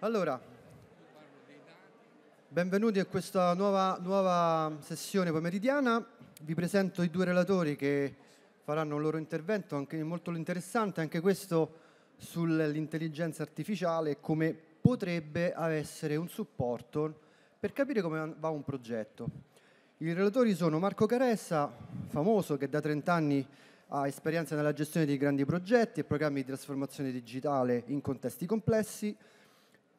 Allora, benvenuti a questa nuova, nuova, sessione pomeridiana. Vi presento i due relatori che faranno un loro intervento, anche molto interessante, anche questo sull'intelligenza artificiale e come potrebbe essere un supporto per capire come va un progetto. I relatori sono Marco Caressa, famoso che da 30 anni ha esperienza nella gestione di grandi progetti e programmi di trasformazione digitale in contesti complessi,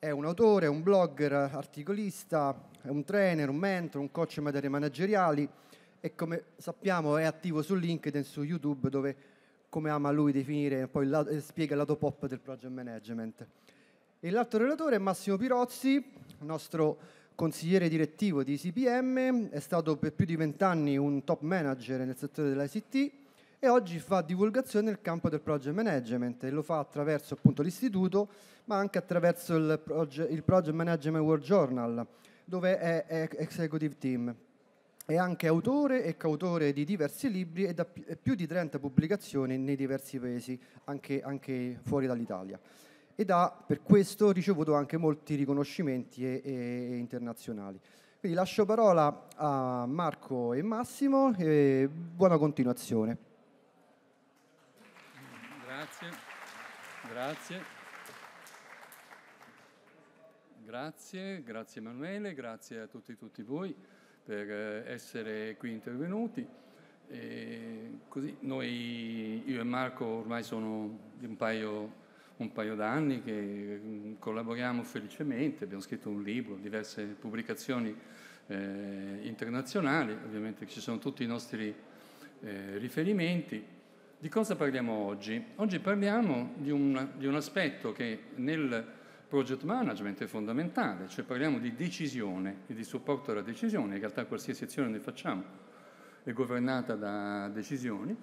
è un autore, un blogger, articolista, è un trainer, un mentor, un coach in materie manageriali e come sappiamo è attivo su LinkedIn, su YouTube dove come ama lui definire, poi il lato, eh, spiega il lato pop del project management. E l'altro relatore è Massimo Pirozzi, nostro consigliere direttivo di CPM, è stato per più di vent'anni un top manager nel settore dell'ICT e oggi fa divulgazione nel campo del project management e lo fa attraverso appunto, l'istituto ma anche attraverso il, proge- il, Project Management World Journal dove è, è executive team. È anche autore e coautore di diversi libri e da pi- più di 30 pubblicazioni nei diversi paesi, anche, anche fuori dall'Italia ed ha per questo ricevuto anche molti riconoscimenti e, e internazionali. Quindi lascio parola a Marco e Massimo e buona continuazione. Grazie, grazie. Grazie, grazie Emanuele, grazie a tutti, e tutti voi per eh, essere qui intervenuti. Noi, io e Marco ormai sono un paio, un paio d'anni che mm, collaboriamo felicemente, abbiamo scritto un libro, diverse pubblicazioni eh, internazionali, ovviamente ci sono tutti i nostri eh, riferimenti di cosa parliamo oggi? Oggi parliamo di un, di un, aspetto che nel project management è fondamentale, cioè parliamo di decisione e di supporto alla decisione, in realtà qualsiasi azione ne facciamo è governata da decisioni,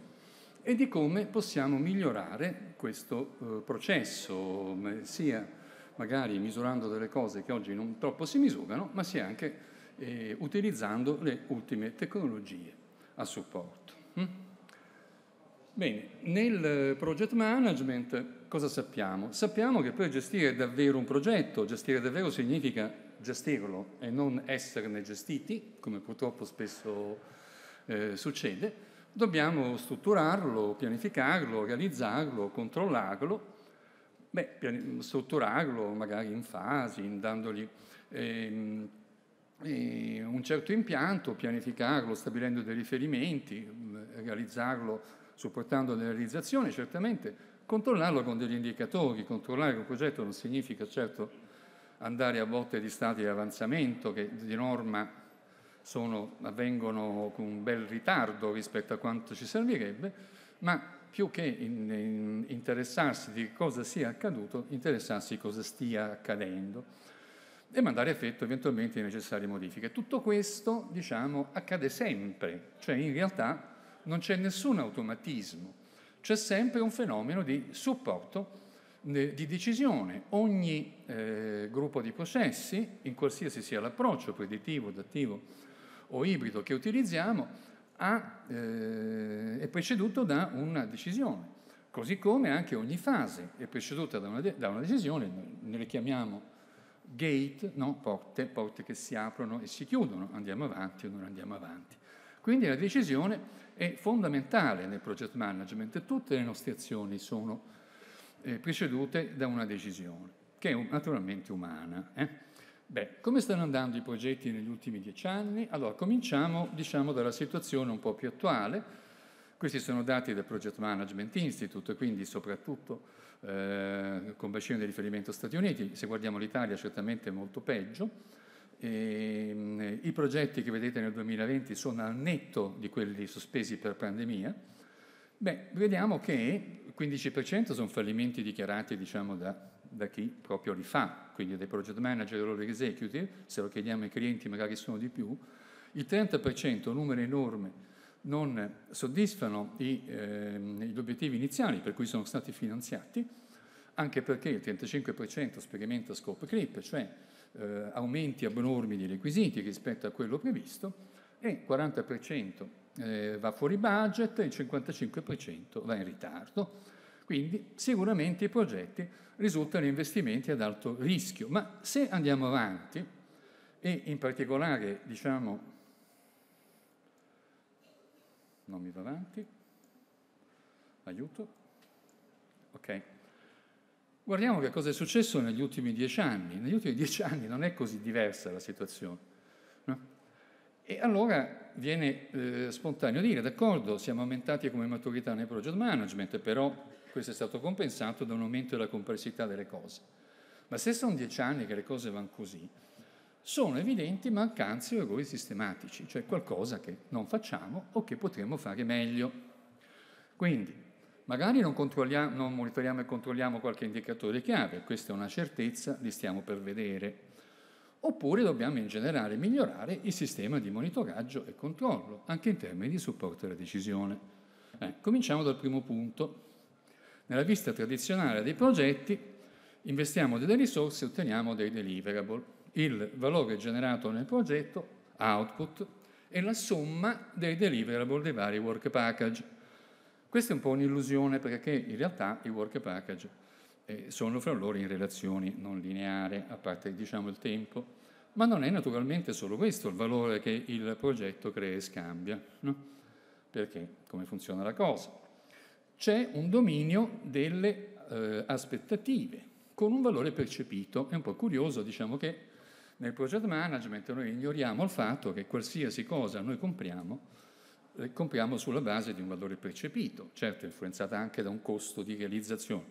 e di come possiamo migliorare questo eh, processo, sia magari misurando delle cose che oggi non troppo si misurano, ma sia anche eh, utilizzando le ultime tecnologie a supporto. Hm? Bene, nel eh, project management cosa sappiamo? Sappiamo che per gestire davvero un progetto, gestire davvero significa gestirlo e non esserne gestiti, come purtroppo spesso eh, succede, dobbiamo strutturarlo, pianificarlo, organizzarlo, controllarlo, Beh, strutturarlo magari in fasi, dandogli eh, eh, un certo impianto, pianificarlo, stabilendo dei riferimenti, mm, realizzarlo supportando la realizzazione, certamente, controllarlo con degli indicatori, controllare che un progetto non significa certo andare a botte di stati di avanzamento che di norma sono, avvengono con un bel ritardo rispetto a quanto ci servirebbe, ma più che in, in interessarsi di cosa sia accaduto, interessarsi di cosa stia accadendo e mandare a effetto eventualmente le necessarie modifiche. Tutto questo, diciamo, accade sempre, cioè in realtà non c'è nessun automatismo, c'è sempre un fenomeno di supporto di decisione. Ogni eh, gruppo di processi, in qualsiasi sia l'approccio predittivo, adattivo o ibrido che utilizziamo, ha, eh, è preceduto da una decisione. Così come anche ogni fase è preceduta da una, de- da una decisione, ne le chiamiamo gate, no? porte, porte che si aprono e si chiudono, andiamo avanti o non andiamo avanti. Quindi la decisione è fondamentale nel project management tutte le nostre azioni sono eh, precedute da una decisione, che è naturalmente umana. Eh? Beh, come stanno andando i progetti negli ultimi dieci anni? Allora, cominciamo diciamo, dalla situazione un po' più attuale. Questi sono dati del Project Management Institute, quindi soprattutto eh, con bacino di riferimento Stati Uniti. Se guardiamo l'Italia certamente è molto peggio. E, ehm, I progetti che vedete nel 2020 sono al netto di quelli sospesi per pandemia. Beh, vediamo che il 15% sono fallimenti dichiarati diciamo, da, da, chi proprio li fa, quindi dai project manager e loro executive, se lo chiediamo ai clienti magari sono di più. Il 30%, numero enorme, non soddisfano i, eh, gli obiettivi iniziali per cui sono stati finanziati, anche perché il 35% sperimenta scope creep, cioè eh, aumenti abnormi di requisiti rispetto a quello previsto e il 40% eh, va fuori budget e il 55% va in ritardo. Quindi sicuramente i progetti risultano investimenti ad alto rischio, ma se andiamo avanti e in particolare diciamo non mi va avanti, aiuto, ok. Guardiamo che cosa è successo negli ultimi dieci anni. Negli ultimi dieci anni non è così diversa la situazione. No? E allora viene eh, spontaneo dire, d'accordo, siamo aumentati come maturità nel project management, però questo è stato compensato da un aumento della complessità delle cose. Ma se sono dieci anni che le cose vanno così, sono evidenti mancanze o errori sistematici, cioè qualcosa che non facciamo o che potremmo fare meglio. Quindi Magari non, non monitoriamo e controlliamo qualche indicatore chiave, questa è una certezza, li stiamo per vedere. Oppure dobbiamo in generale migliorare il sistema di monitoraggio e controllo, anche in termini di supporto alla decisione. Eh, cominciamo dal primo punto. Nella vista tradizionale dei progetti investiamo delle risorse e otteniamo dei deliverable. Il valore generato nel progetto, output, è la somma dei deliverable dei vari work package. Questa è un po' un'illusione perché in realtà i work package eh, sono fra loro in relazioni non lineare, a parte diciamo, il tempo, ma non è naturalmente solo questo il valore che il progetto crea e scambia, no? perché come funziona la cosa? C'è un dominio delle eh, aspettative con un valore percepito. È un po' curioso, diciamo che nel project management noi ignoriamo il fatto che qualsiasi cosa noi compriamo eh, compriamo sulla base di un valore percepito, certo influenzata anche da un costo di realizzazione,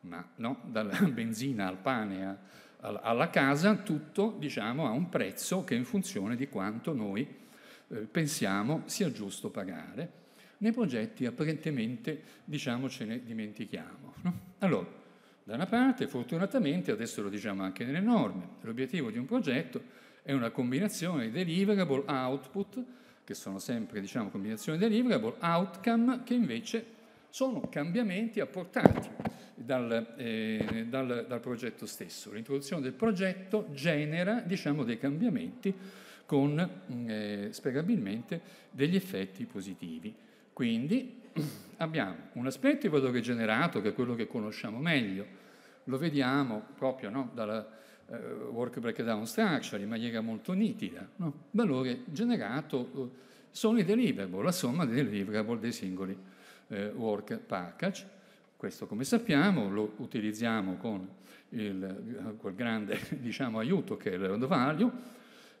ma no, dalla benzina al pane a, a, alla casa, tutto diciamo, ha un prezzo che è in funzione di quanto noi eh, pensiamo sia giusto pagare. Nei progetti apparentemente diciamo, ce ne dimentichiamo. No? Allora, da una parte, fortunatamente, adesso lo diciamo anche nelle norme, l'obiettivo di un progetto è una combinazione di deliverable output che sono sempre diciamo, combinazioni deliverable, outcome che invece sono cambiamenti apportati dal, eh, dal, dal progetto stesso. L'introduzione del progetto genera diciamo, dei cambiamenti con eh, spiegabilmente degli effetti positivi. Quindi abbiamo un aspetto di valore generato, che è quello che conosciamo meglio, lo vediamo proprio no, dalla, eh, work breakdown structure in maniera molto nitida. No? Valore generato eh, sono i deliverable, la somma dei deliverable dei singoli eh, work package. Questo come sappiamo lo utilizziamo con il, quel grande diciamo, aiuto che è l'earned value,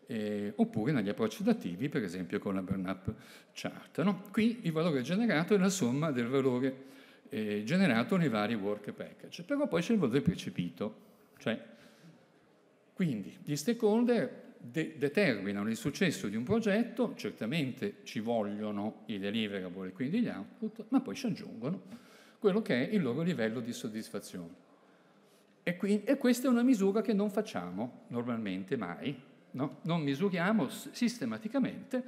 eh, oppure negli approcci dativi, per esempio con la burn-up chart. No? Qui il valore generato è la somma del valore eh, generato nei vari work package, però poi c'è il valore percepito, cioè quindi gli stakeholder de- determinano il successo di un progetto, certamente ci vogliono i deliverable e quindi gli output, ma poi ci aggiungono quello che è il loro livello di soddisfazione. E, qui, e questa è una misura che non facciamo normalmente mai, no? non misuriamo sistematicamente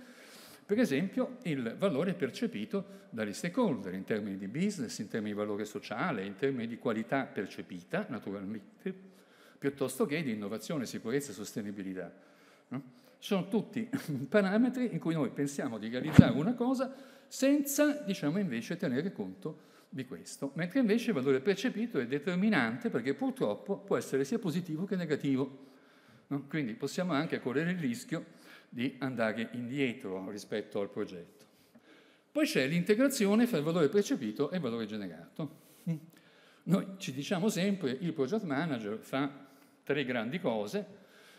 per esempio il valore percepito dagli stakeholder in termini di business, in termini di valore sociale, in termini di qualità percepita naturalmente piuttosto che di innovazione, sicurezza e sostenibilità. Sono tutti parametri in cui noi pensiamo di realizzare una cosa senza, diciamo invece, tenere conto di questo, mentre invece il valore percepito è determinante perché purtroppo può essere sia positivo che negativo. Quindi possiamo anche correre il rischio di andare indietro rispetto al progetto. Poi c'è l'integrazione fra il valore percepito e il valore generato. Noi ci diciamo sempre, il project manager fa tre grandi cose.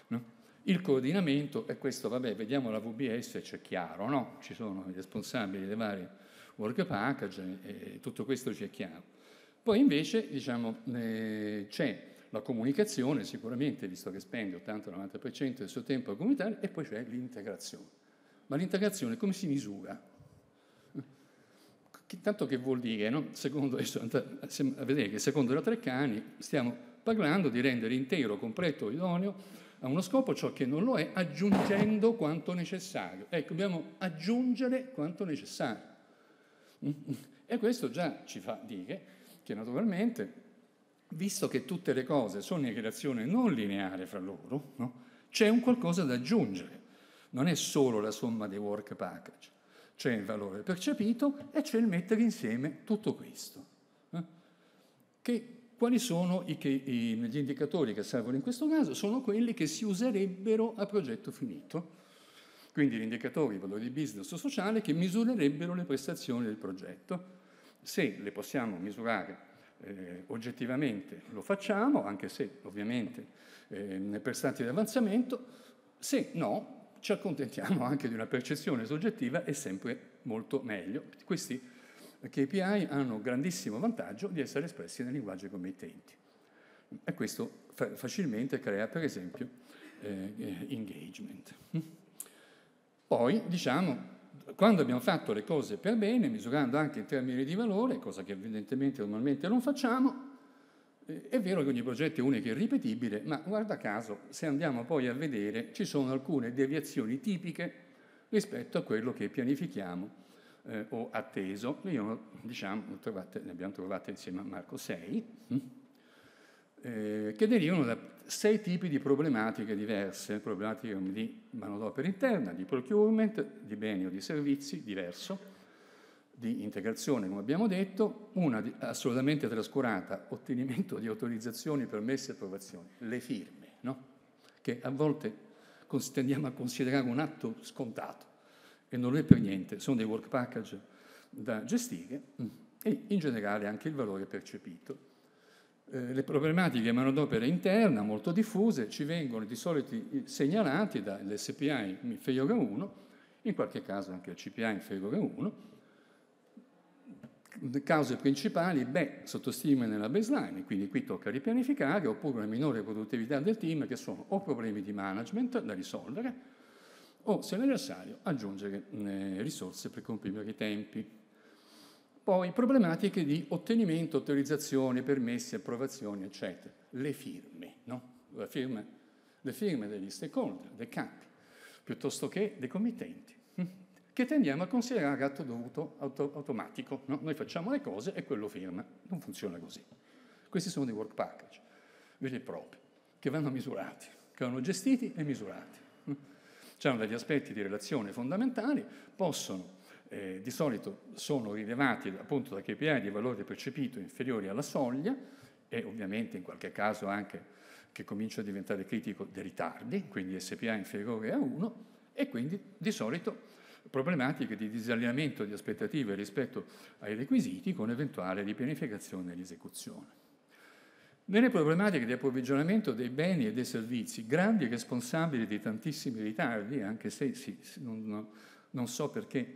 No? Il coordinamento, è questo vabbè, vediamo la VBS, c'è chiaro, no? Ci sono i responsabili dei vari work package e, tutto questo ci è chiaro. Poi invece diciamo, eh, c'è la comunicazione sicuramente, visto che spende 80-90% del suo tempo a comunicare, e poi c'è l'integrazione. Ma l'integrazione come si misura? Tanto che vuol dire, no? secondo, a vedere che secondo la Treccani stiamo parlando di rendere intero, completo, idoneo a uno scopo ciò che non lo è, aggiungendo quanto necessario. Ecco, dobbiamo aggiungere quanto necessario. E questo già ci fa dire che naturalmente, visto che tutte le cose sono in relazione non lineare fra loro, no? c'è un qualcosa da aggiungere. Non è solo la somma dei work package, c'è il valore percepito e c'è il mettere insieme tutto questo. Eh? Che quali sono i che, i, gli indicatori che servono in questo caso? Sono quelli che si userebbero a progetto finito, quindi gli indicatori, i valori di business o sociale che misurerebbero le prestazioni del progetto. Se le possiamo misurare eh, oggettivamente lo facciamo, anche se ovviamente eh, per stati di avanzamento, se no ci accontentiamo anche di una percezione soggettiva, è sempre molto meglio. Questi le KPI hanno grandissimo vantaggio di essere espressi nel linguaggio dei committenti. E questo facilmente crea, per esempio, eh, eh, engagement. Poi, diciamo, quando abbiamo fatto le cose per bene, misurando anche in termini di valore, cosa che evidentemente normalmente non facciamo, eh, è vero che ogni progetto è unico e ripetibile, ma guarda caso, se andiamo poi a vedere, ci sono alcune deviazioni tipiche rispetto a quello che pianifichiamo eh, o atteso, noi diciamo, trovate, ne abbiamo trovate insieme a Marco 6, hm? eh, che derivano da sei tipi di problematiche diverse, problematiche di manodopera interna, di procurement, di beni o di servizi, diverso, di integrazione, come abbiamo detto, una assolutamente trascurata, ottenimento di autorizzazioni, permessi e approvazioni, le firme, no? che a volte tendiamo a considerare un atto scontato e non lo è per niente, sono dei work package da gestire mm, e in generale anche il valore percepito. Eh, le problematiche di manodopera interna, molto diffuse, ci vengono di solito eh, segnalate dall'SPI in a 1, in qualche caso anche al CPA in a 1, Le cause principali, beh, sottostime nella baseline, quindi qui tocca ripianificare, oppure una minore produttività del team che sono o problemi di management da risolvere, o, oh, se necessario, aggiungere eh, risorse per comprimere i tempi. Poi problematiche di ottenimento, autorizzazione, permessi, approvazioni, eccetera. Le firme, no? La firma, le firme degli stakeholder, dei capi, piuttosto che dei committenti, hm, che tendiamo a considerare atto dovuto auto, automatico. No? Noi facciamo le cose e quello firma. Non funziona così. Questi sono dei work package veri e propri, che vanno misurati, che vanno gestiti e misurati. Hm c'erano degli aspetti di relazione fondamentali, possono, eh, di solito sono rilevati appunto da KPI di valore percepito inferiori alla soglia e ovviamente in qualche caso anche che comincia a diventare critico dei ritardi, quindi SPA inferiore a 1 e quindi di solito problematiche di disallineamento di aspettative rispetto ai requisiti con eventuale ripianificazione e esecuzione. Nelle problematiche di approvvigionamento dei beni e dei servizi, grandi responsabili di tantissimi ritardi, anche se sì, non, non, so perché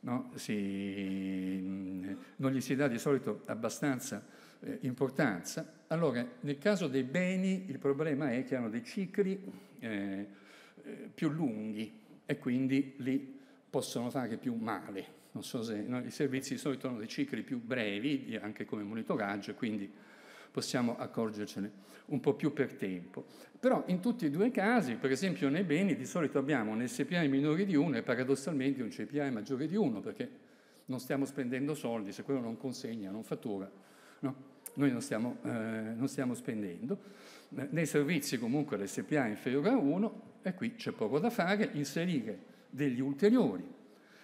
no, si, mm, non gli si dà di solito abbastanza eh, importanza, allora nel caso dei beni il problema è che hanno dei cicli eh, eh più lunghi e quindi lì possono fare più male. So se, no, I servizi di solito hanno dei cicli più brevi, anche come monitoraggio, quindi possiamo accorgercene un po' più per tempo. Però in tutti e due i casi, per esempio nei beni, di solito abbiamo un SPI minore di 1 e paradossalmente un CPI maggiore di 1, perché non stiamo spendendo soldi, se quello non consegna, non fattura, no? noi non stiamo, eh, non stiamo spendendo. Nei servizi comunque l'SPA è inferiore a 1 e qui c'è poco da fare, inserire degli ulteriori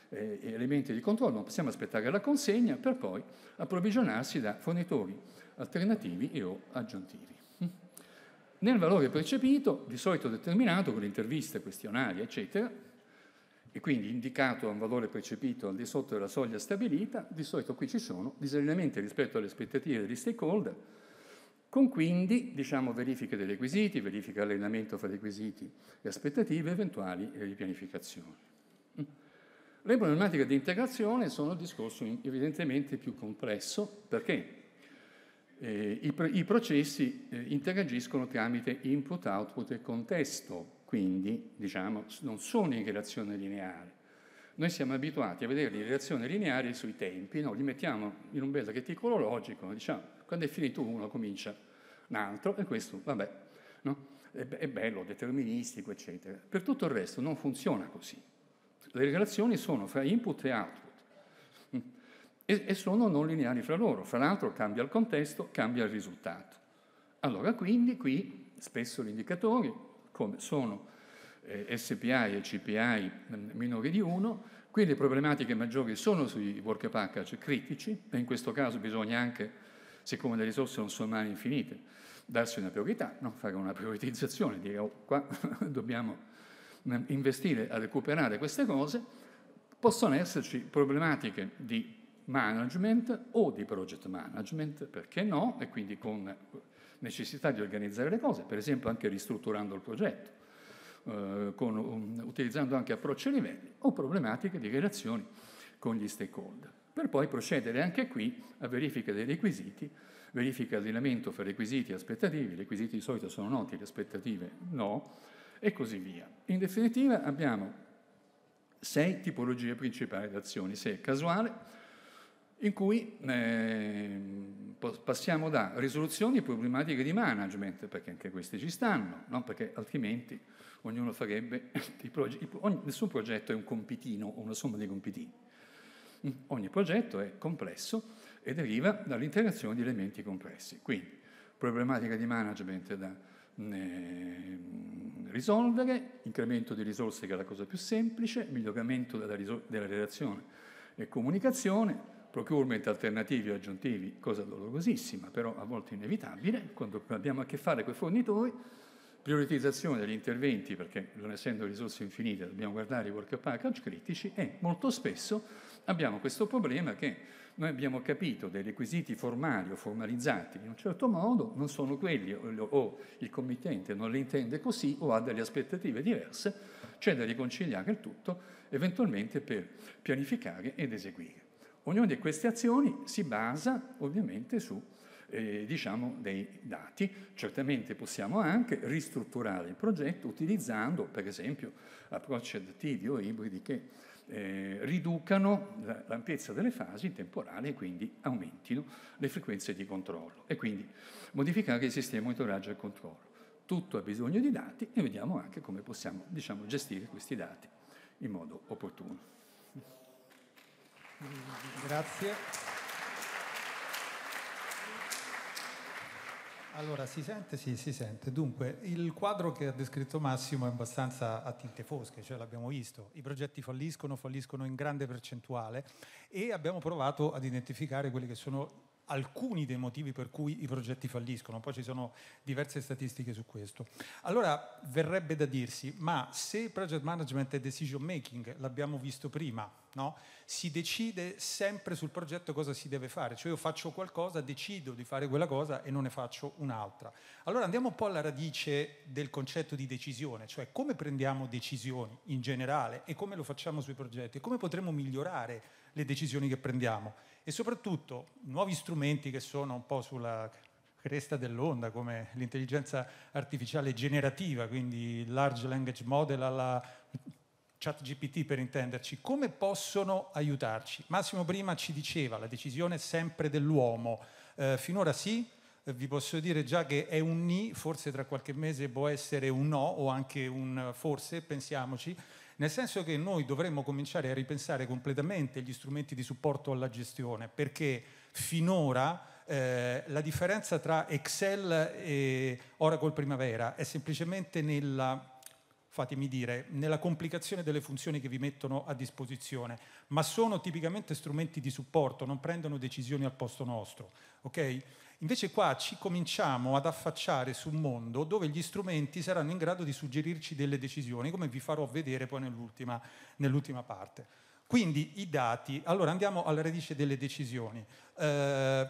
eh, elementi di controllo, non possiamo aspettare la consegna per poi approvvigionarsi da fornitori alternativi e o aggiuntivi. Mm. Nel valore percepito, di solito determinato con interviste, questionari, eccetera, e quindi indicato a un valore percepito al di sotto della soglia stabilita, di solito qui ci sono disallineamenti rispetto alle aspettative degli stakeholder, con quindi diciamo, verifiche dei requisiti, verifica allenamento fra requisiti e aspettative, eventuali ripianificazioni. Mm. Le problematiche di integrazione sono un discorso evidentemente più complesso perché eh, i, i, processi eh, interagiscono tramite input, output e contesto, quindi diciamo, non sono in relazione lineare. Noi siamo abituati a vederli in relazione lineare sui tempi, no? li mettiamo in un bel reticolo logico, diciamo, quando è finito uno comincia un altro e questo, vabbè, no? è, è bello, deterministico, eccetera. Per tutto il resto non funziona così. Le relazioni sono fra input e output e, e sono non lineari fra loro. Fra l'altro cambia il contesto, cambia il risultato. Allora quindi qui spesso gli indicatori, come sono eh, SPI e CPI mm, minori di 1, qui le problematiche maggiori sono sui work package critici, e in questo caso bisogna anche, siccome le risorse non sono mai infinite, darsi una priorità, no? fare una prioritizzazione, dire oh, qua dobbiamo mm, investire a recuperare queste cose, possono esserci problematiche di management o di project management, perché no? E quindi con necessità di organizzare le cose, per esempio anche ristrutturando il progetto, eh, con, um, utilizzando anche approcci a livelli o problematiche di relazioni con gli stakeholder, per poi procedere anche qui a verifica dei requisiti, verifica allineamento fra requisiti e aspettative, i requisiti di solito sono noti, le aspettative no, e così via. In definitiva abbiamo sei tipologie principali di se è casuale, in cui eh, passiamo da risoluzioni e problematiche di management, perché anche queste ci stanno, no? perché altrimenti ognuno farebbe, proge- ogni, nessun progetto è un compitino o una somma di compitini, mm, ogni progetto è complesso e deriva dall'integrazione di elementi complessi. Quindi problematica di management da eh, risolvere, incremento di risorse che è la cosa più semplice, miglioramento della, risol- della relazione e comunicazione, procurement alternativi o aggiuntivi, cosa dolorosissima, però a volte inevitabile, quando abbiamo a che fare con i fornitori, prioritizzazione degli interventi, perché non essendo risorse infinite dobbiamo guardare i work package critici e molto spesso abbiamo questo problema che noi abbiamo capito dei requisiti formali o formalizzati in un certo modo, non sono quelli o, o il committente non li intende così o ha delle aspettative diverse, c'è da riconciliare il tutto eventualmente per pianificare ed eseguire. Ognuna di queste azioni si basa ovviamente su eh, diciamo, dei dati. Certamente possiamo anche ristrutturare il progetto utilizzando, per esempio, approcci adattati o ibridi che eh, riducano l'ampiezza delle fasi in temporale e quindi aumentino le frequenze di controllo e quindi modificare il sistema monitoraggio e controllo. Tutto ha bisogno di dati e vediamo anche come possiamo diciamo, gestire questi dati in modo opportuno. Grazie. Allora, si sente? Sì, si sente. Dunque, il quadro che ha descritto Massimo è abbastanza a tinte fosche, cioè l'abbiamo visto. I progetti falliscono, falliscono in grande percentuale e abbiamo provato ad identificare quelli che sono alcuni dei motivi per cui i progetti falliscono, poi ci sono diverse statistiche su questo. Allora verrebbe da dirsi, ma se project management è decision making, l'abbiamo visto prima, no? si decide sempre sul progetto cosa si deve fare, cioè io faccio qualcosa, decido di fare quella cosa e non ne faccio un'altra. Allora andiamo un po' alla radice del concetto di decisione, cioè come prendiamo decisioni in generale e come lo facciamo sui progetti e come potremo migliorare le decisioni che prendiamo e soprattutto nuovi strumenti che sono un po' sulla cresta dell'onda come l'intelligenza artificiale generativa, quindi large language model alla chat GPT per intenderci, come possono aiutarci? Massimo prima ci diceva la decisione è sempre dell'uomo, eh, finora sì, eh, vi posso dire già che è un ni, forse tra qualche mese può essere un no o anche un forse, pensiamoci, nel senso che noi dovremmo cominciare a ripensare completamente gli strumenti di supporto alla gestione, perché finora eh, la differenza tra Excel e Oracle Primavera è semplicemente nella fatemi dire, nella complicazione delle funzioni che vi mettono a disposizione, ma sono tipicamente strumenti di supporto, non prendono decisioni al posto nostro. Okay? Invece qua ci cominciamo ad affacciare su un mondo dove gli strumenti saranno in grado di suggerirci delle decisioni, come vi farò vedere poi nell'ultima, nell'ultima parte. Quindi i dati, allora andiamo alla radice delle decisioni. Eh,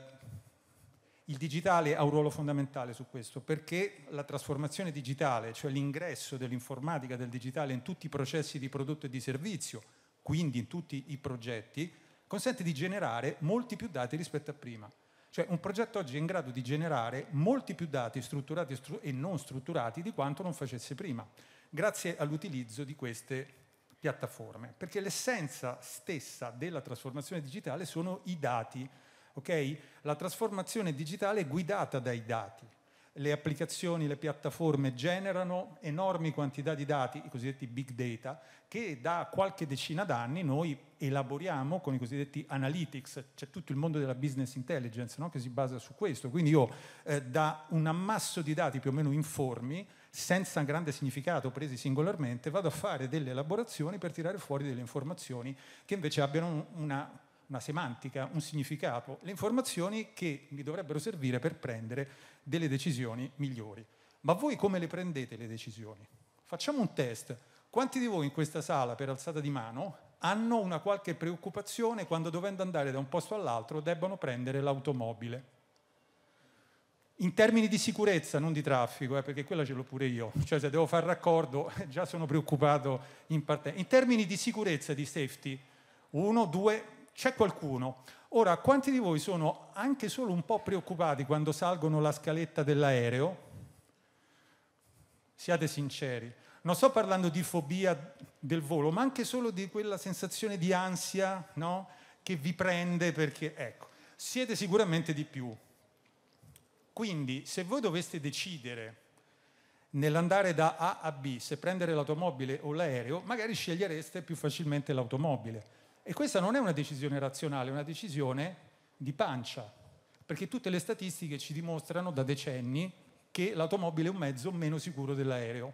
il digitale ha un ruolo fondamentale su questo perché la trasformazione digitale, cioè l'ingresso dell'informatica, del digitale in tutti i processi di prodotto e di servizio, quindi in tutti i progetti, consente di generare molti più dati rispetto a prima. Cioè un progetto oggi è in grado di generare molti più dati strutturati e non strutturati di quanto non facesse prima, grazie all'utilizzo di queste piattaforme, perché l'essenza stessa della trasformazione digitale sono i dati. Okay? La trasformazione digitale è guidata dai dati le applicazioni, le piattaforme generano enormi quantità di dati, i cosiddetti big data, che da qualche decina d'anni noi elaboriamo con i cosiddetti analytics, c'è tutto il mondo della business intelligence no? che si basa su questo, quindi io eh, da un ammasso di dati più o meno informi, senza grande significato presi singolarmente, vado a fare delle elaborazioni per tirare fuori delle informazioni che invece abbiano una una semantica, un significato, le informazioni che mi dovrebbero servire per prendere delle decisioni migliori. Ma voi come le prendete le decisioni? Facciamo un test. Quanti di voi in questa sala, per alzata di mano, hanno una qualche preoccupazione quando dovendo andare da un posto all'altro debbano prendere l'automobile? In termini di sicurezza, non di traffico, eh, perché quella ce l'ho pure io, cioè se devo fare raccordo già sono preoccupato in partenza. In termini di sicurezza, di safety, uno, due, c'è qualcuno Ora, quanti di voi sono anche solo un po' preoccupati quando salgono la scaletta dell'aereo? Siate sinceri. Non sto parlando di fobia del volo, ma anche solo di quella sensazione di ansia no? che vi prende perché, ecco, siete sicuramente di più. Quindi, se voi doveste decidere nell'andare da A a B, se prendere l'automobile o l'aereo, magari scegliereste più facilmente l'automobile e questa non è una decisione razionale, è una decisione di pancia, perché tutte le statistiche ci dimostrano da decenni che l'automobile è un mezzo meno sicuro dell'aereo.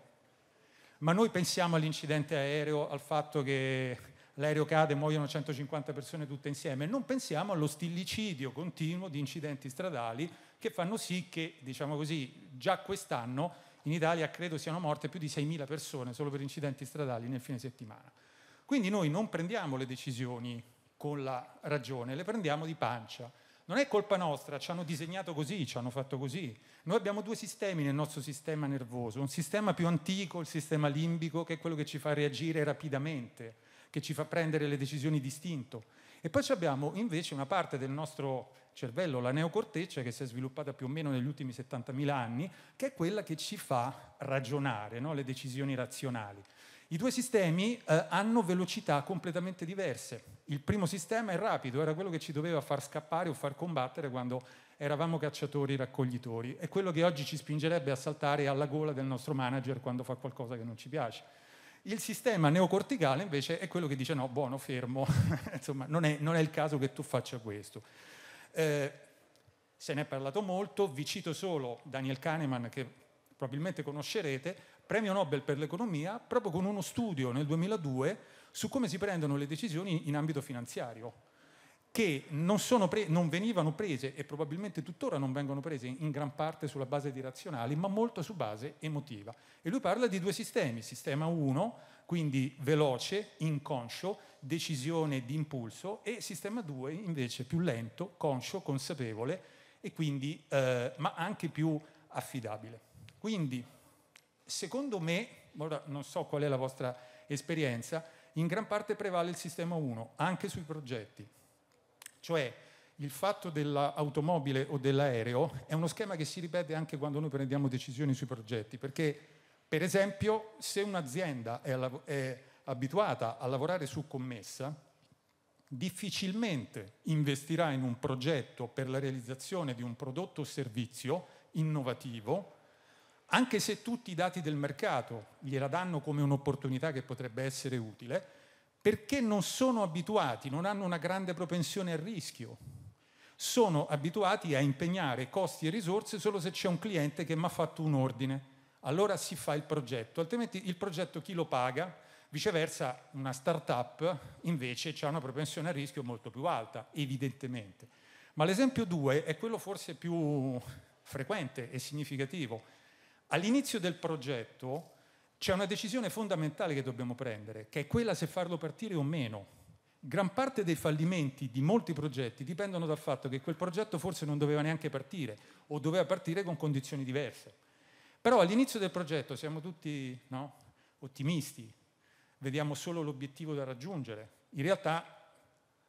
Ma noi pensiamo all'incidente aereo, al fatto che l'aereo cade e muoiono 150 persone tutte insieme, non pensiamo allo stillicidio continuo di incidenti stradali che fanno sì che, diciamo così, già quest'anno in Italia credo siano morte più di 6.000 persone solo per incidenti stradali nel fine settimana. Quindi noi non prendiamo le decisioni con la ragione, le prendiamo di pancia. Non è colpa nostra, ci hanno disegnato così, ci hanno fatto così. Noi abbiamo due sistemi nel nostro sistema nervoso, un sistema più antico, il sistema limbico, che è quello che ci fa reagire rapidamente, che ci fa prendere le decisioni distinto. E poi abbiamo invece una parte del nostro cervello, la neocorteccia, che si è sviluppata più o meno negli ultimi 70.000 anni, che è quella che ci fa ragionare, no? le decisioni razionali. I due sistemi eh, hanno velocità completamente diverse. Il primo sistema è rapido, era quello che ci doveva far scappare o far combattere quando eravamo cacciatori raccoglitori. È quello che oggi ci spingerebbe a saltare alla gola del nostro manager quando fa qualcosa che non ci piace. Il sistema neocorticale invece è quello che dice no, buono, fermo, insomma non è, non è, il caso che tu faccia questo. Eh, se ne è parlato molto, vi cito solo Daniel Kahneman che probabilmente conoscerete, premio Nobel per l'economia, proprio con uno studio nel 2002 su come si prendono le decisioni in ambito finanziario, che non, pre- non venivano prese e probabilmente tuttora non vengono prese in gran parte sulla base di razionali, ma molto su base emotiva. E lui parla di due sistemi, sistema 1, quindi veloce, inconscio, decisione di impulso, e sistema 2 invece più lento, conscio, consapevole, e quindi, eh, ma anche più affidabile. Quindi secondo me, ora non so qual è la vostra esperienza, in gran parte prevale il sistema 1, anche sui progetti. Cioè il fatto dell'automobile o dell'aereo è uno schema che si ripete anche quando noi prendiamo decisioni sui progetti, perché per esempio se un'azienda è, è abituata a lavorare su commessa, difficilmente investirà in un progetto per la realizzazione di un prodotto o servizio innovativo anche se tutti i dati del mercato gliela danno come un'opportunità che potrebbe essere utile, perché non sono abituati, non hanno una grande propensione al rischio. Sono abituati a impegnare costi e risorse solo se c'è un cliente che mi ha fatto un ordine. Allora si fa il progetto, altrimenti il progetto chi lo paga? Viceversa, una start-up invece ha una propensione al rischio molto più alta, evidentemente. Ma l'esempio 2 è quello forse più frequente e significativo All'inizio del progetto c'è una decisione fondamentale che dobbiamo prendere, che è quella se farlo partire o meno. Gran parte dei fallimenti di molti progetti dipendono dal fatto che quel progetto forse non doveva neanche partire o doveva partire con condizioni diverse. Però all'inizio del progetto siamo tutti no, ottimisti, vediamo solo l'obiettivo da raggiungere. In realtà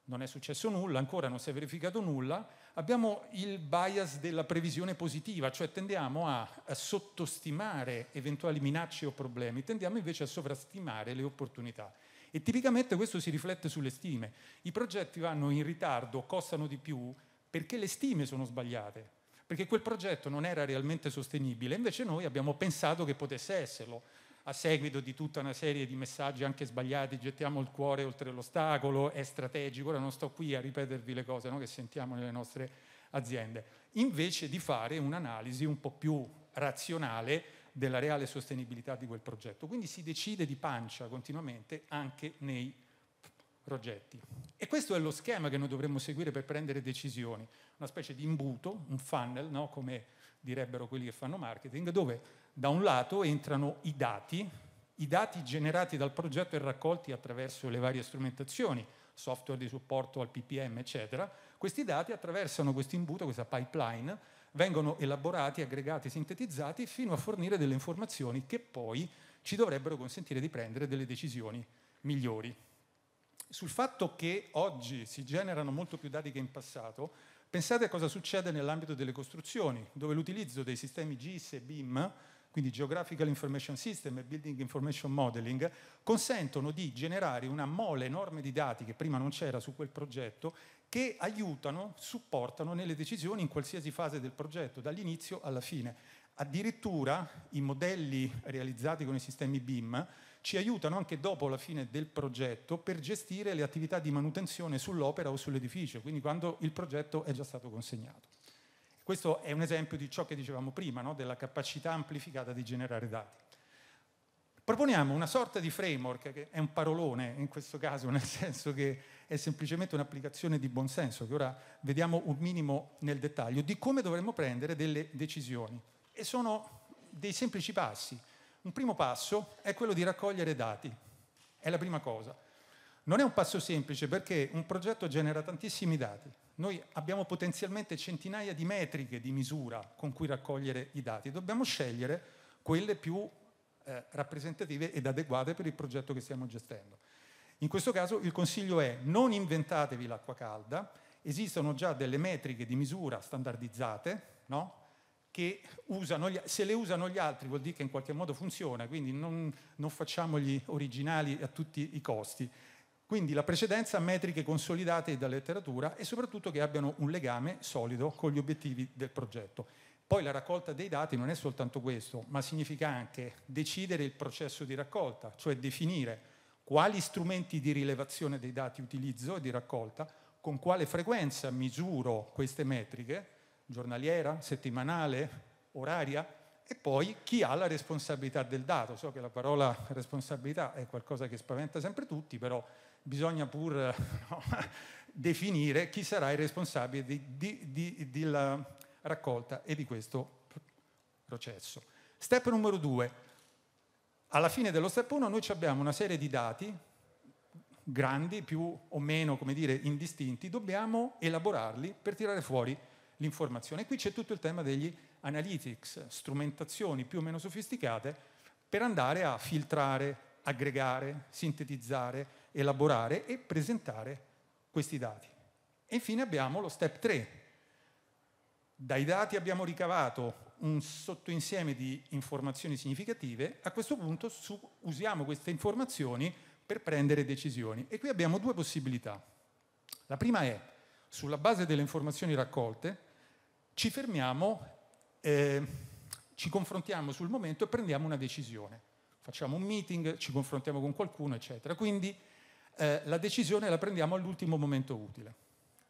non è successo nulla, ancora non si è verificato nulla abbiamo il bias della previsione positiva, cioè tendiamo a, a, sottostimare eventuali minacce o problemi, tendiamo invece a sovrastimare le opportunità. E tipicamente questo si riflette sulle stime. I progetti vanno in ritardo, costano di più, perché le stime sono sbagliate, perché quel progetto non era realmente sostenibile, invece noi abbiamo pensato che potesse esserlo a seguito di tutta una serie di messaggi anche sbagliati, gettiamo il cuore oltre l'ostacolo, è strategico, ora non sto qui a ripetervi le cose no, che sentiamo nelle nostre aziende, invece di fare un'analisi un po' più razionale della reale sostenibilità di quel progetto. Quindi si decide di pancia continuamente anche nei progetti. E questo è lo schema che noi dovremmo seguire per prendere decisioni, una specie di imbuto, un funnel, no? come direbbero quelli che fanno marketing, dove da un lato entrano i dati, i dati generati dal progetto e raccolti attraverso le varie strumentazioni, software di supporto al PPM, eccetera. Questi dati attraversano questo imbuto, questa pipeline, vengono elaborati, aggregati, sintetizzati fino a fornire delle informazioni che poi ci dovrebbero consentire di prendere delle decisioni migliori. Sul fatto che oggi si generano molto più dati che in passato, pensate a cosa succede nell'ambito delle costruzioni, dove l'utilizzo dei sistemi GIS e BIM quindi Geographical Information System e Building Information Modeling, consentono di generare una mole enorme di dati che prima non c'era su quel progetto che aiutano, supportano nelle decisioni in qualsiasi fase del progetto, dall'inizio alla fine. Addirittura i modelli realizzati con i sistemi BIM ci aiutano anche dopo la fine del progetto per gestire le attività di manutenzione sull'opera o sull'edificio, quindi quando il progetto è già stato consegnato. Questo è un esempio di ciò che dicevamo prima, no? della capacità amplificata di generare dati. Proponiamo una sorta di framework, che è un parolone in questo caso, nel senso che è semplicemente un'applicazione di buonsenso, che ora vediamo un minimo nel dettaglio, di come dovremmo prendere delle decisioni. E sono dei semplici passi. Un primo passo è quello di raccogliere dati, è la prima cosa. Non è un passo semplice perché un progetto genera tantissimi dati. Noi abbiamo potenzialmente centinaia di metriche di misura con cui raccogliere i dati. Dobbiamo scegliere quelle più eh, rappresentative ed adeguate per il progetto che stiamo gestendo. In questo caso il consiglio è non inventatevi l'acqua calda, esistono già delle metriche di misura standardizzate, no? che usano gli, se le usano gli altri vuol dire che in qualche modo funziona, quindi non, non facciamogli originali a tutti i costi. Quindi la precedenza a metriche consolidate da letteratura e soprattutto che abbiano un legame solido con gli obiettivi del progetto. Poi la raccolta dei dati non è soltanto questo, ma significa anche decidere il processo di raccolta, cioè definire quali strumenti di rilevazione dei dati utilizzo e di raccolta, con quale frequenza misuro queste metriche, giornaliera, settimanale, oraria, e poi chi ha la responsabilità del dato. So che la parola responsabilità è qualcosa che spaventa sempre tutti, però bisogna pur eh, no, definire chi sarà il responsabile della raccolta e di questo processo. Step numero due. Alla fine dello step 1 noi abbiamo una serie di dati grandi, più o meno, come dire, indistinti, dobbiamo elaborarli per tirare fuori l'informazione. E qui c'è tutto il tema degli analytics, strumentazioni più o meno sofisticate per andare a filtrare, aggregare, sintetizzare, elaborare e presentare questi dati. E infine abbiamo lo step 3. Dai dati abbiamo ricavato un sottoinsieme di informazioni significative, a questo punto su, usiamo queste informazioni per prendere decisioni. E qui abbiamo due possibilità. La prima è, sulla base delle informazioni raccolte, ci fermiamo, eh, ci confrontiamo sul momento e prendiamo una decisione. Facciamo un meeting, ci confrontiamo con qualcuno, eccetera. Quindi eh, la decisione la prendiamo all'ultimo momento utile.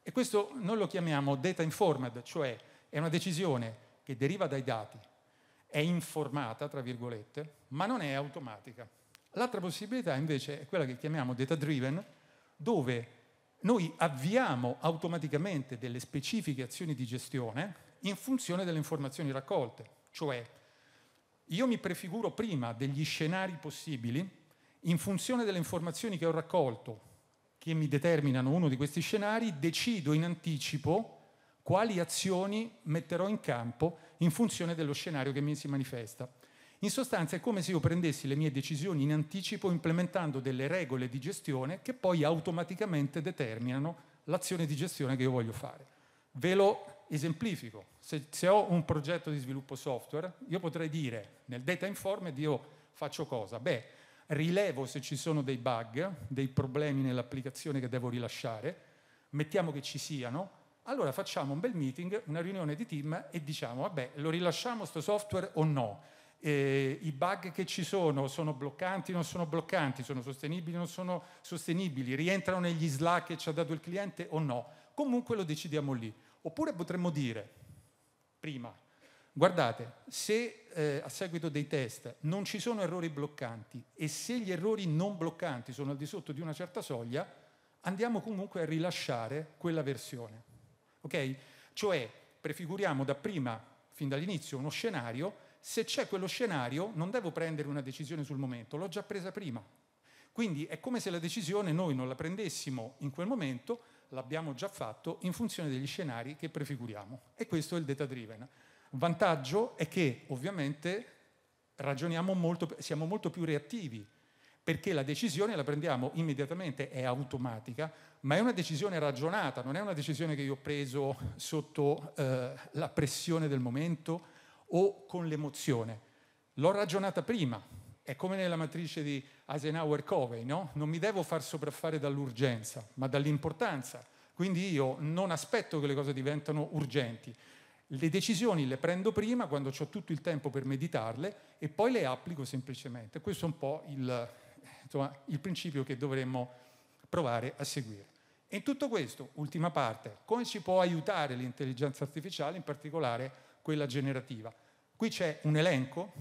E questo noi lo chiamiamo data informed, cioè è una decisione che deriva dai dati, è informata, tra virgolette, ma non è automatica. L'altra possibilità invece è quella che chiamiamo data driven, dove noi avviamo automaticamente delle specifiche azioni di gestione in funzione delle informazioni raccolte, cioè io mi prefiguro prima degli scenari possibili in funzione delle informazioni che ho raccolto, che mi determinano uno di questi scenari, decido in anticipo quali azioni metterò in campo in funzione dello scenario che mi si manifesta. In sostanza è come se io prendessi le mie decisioni in anticipo implementando delle regole di gestione che poi automaticamente determinano l'azione di gestione che io voglio fare. Ve lo esemplifico. Se, se ho un progetto di sviluppo software, io potrei dire nel data informed io faccio cosa? Beh, rilevo se ci sono dei bug, dei problemi nell'applicazione che devo rilasciare, mettiamo che ci siano, allora facciamo un bel meeting, una riunione di team e diciamo, vabbè, lo rilasciamo sto software o no? E I bug che ci sono sono bloccanti, o non sono bloccanti, sono sostenibili, o non sono sostenibili, rientrano negli slack che ci ha dato il cliente o no? Comunque lo decidiamo lì. Oppure potremmo dire, prima, Guardate, se eh, a seguito dei test non ci sono errori bloccanti e se gli errori non bloccanti sono al di sotto di una certa soglia, andiamo comunque a rilasciare quella versione. Okay? Cioè, prefiguriamo da prima, fin dall'inizio, uno scenario, se c'è quello scenario non devo prendere una decisione sul momento, l'ho già presa prima. Quindi è come se la decisione noi non la prendessimo in quel momento, l'abbiamo già fatto in funzione degli scenari che prefiguriamo. E questo è il data driven vantaggio è che ovviamente ragioniamo molto, siamo molto più reattivi, perché la decisione la prendiamo immediatamente, è automatica, ma è una decisione ragionata, non è una decisione che io ho preso sotto eh, la pressione del momento o con l'emozione. L'ho ragionata prima, è come nella matrice di Eisenhower-Covey, no? non mi devo far sopraffare dall'urgenza, ma dall'importanza. Quindi io non aspetto che le cose diventano urgenti, le decisioni le prendo prima quando ho tutto il tempo per meditarle e poi le applico semplicemente. Questo è un po' il, insomma, il principio che dovremmo provare a seguire. E in tutto questo, ultima parte, come ci può aiutare l'intelligenza artificiale, in particolare quella generativa? Qui c'è un elenco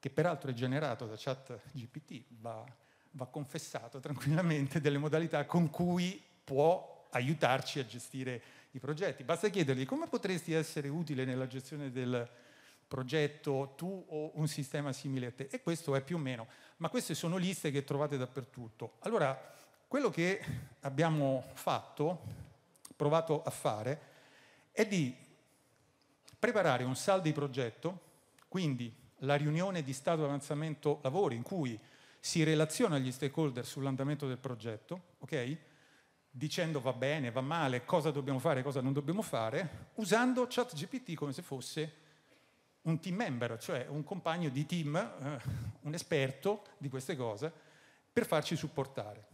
che peraltro è generato da chat GPT, va, va confessato tranquillamente, delle modalità con cui può aiutarci a gestire i progetti. Basta chiedergli come potresti essere utile nella gestione del progetto tu o un sistema simile a te. E questo è più o meno. Ma queste sono liste che trovate dappertutto. Allora, quello che abbiamo fatto, provato a fare, è di preparare un saldo di progetto, quindi la riunione di stato avanzamento lavori in cui si relaziona agli stakeholder sull'andamento del progetto, ok? dicendo va bene, va male, cosa dobbiamo fare, cosa non dobbiamo fare, usando ChatGPT come se fosse un team member, cioè un compagno di team, eh, un esperto di queste cose, per farci supportare.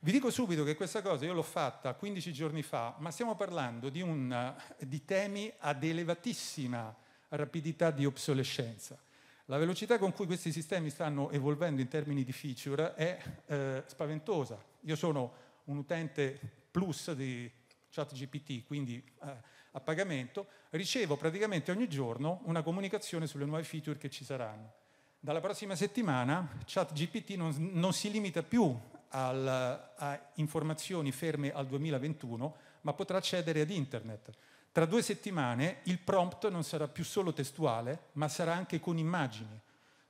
Vi dico subito che questa cosa io l'ho fatta 15 giorni fa, ma stiamo parlando di, un, eh, di temi ad elevatissima rapidità di obsolescenza. La velocità con cui questi sistemi stanno evolvendo in termini di feature è eh, spaventosa. Io sono un utente plus di ChatGPT, quindi eh, a pagamento, ricevo praticamente ogni giorno una comunicazione sulle nuove feature che ci saranno. Dalla prossima settimana ChatGPT non, non si limita più al, a informazioni ferme al 2021, ma potrà accedere ad internet. Tra due settimane il prompt non sarà più solo testuale, ma sarà anche con immagini.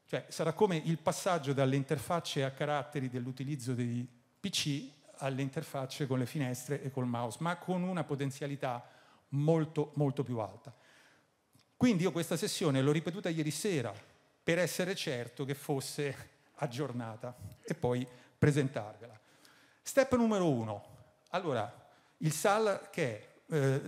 Cioè sarà come il passaggio dalle interfacce a caratteri dell'utilizzo dei PC alle interfacce con le finestre e col mouse, ma con una potenzialità molto, molto più alta. Quindi io questa sessione l'ho ripetuta ieri sera per essere certo che fosse aggiornata e poi presentarvela. Step numero uno. Allora, il SAL che è? Eh,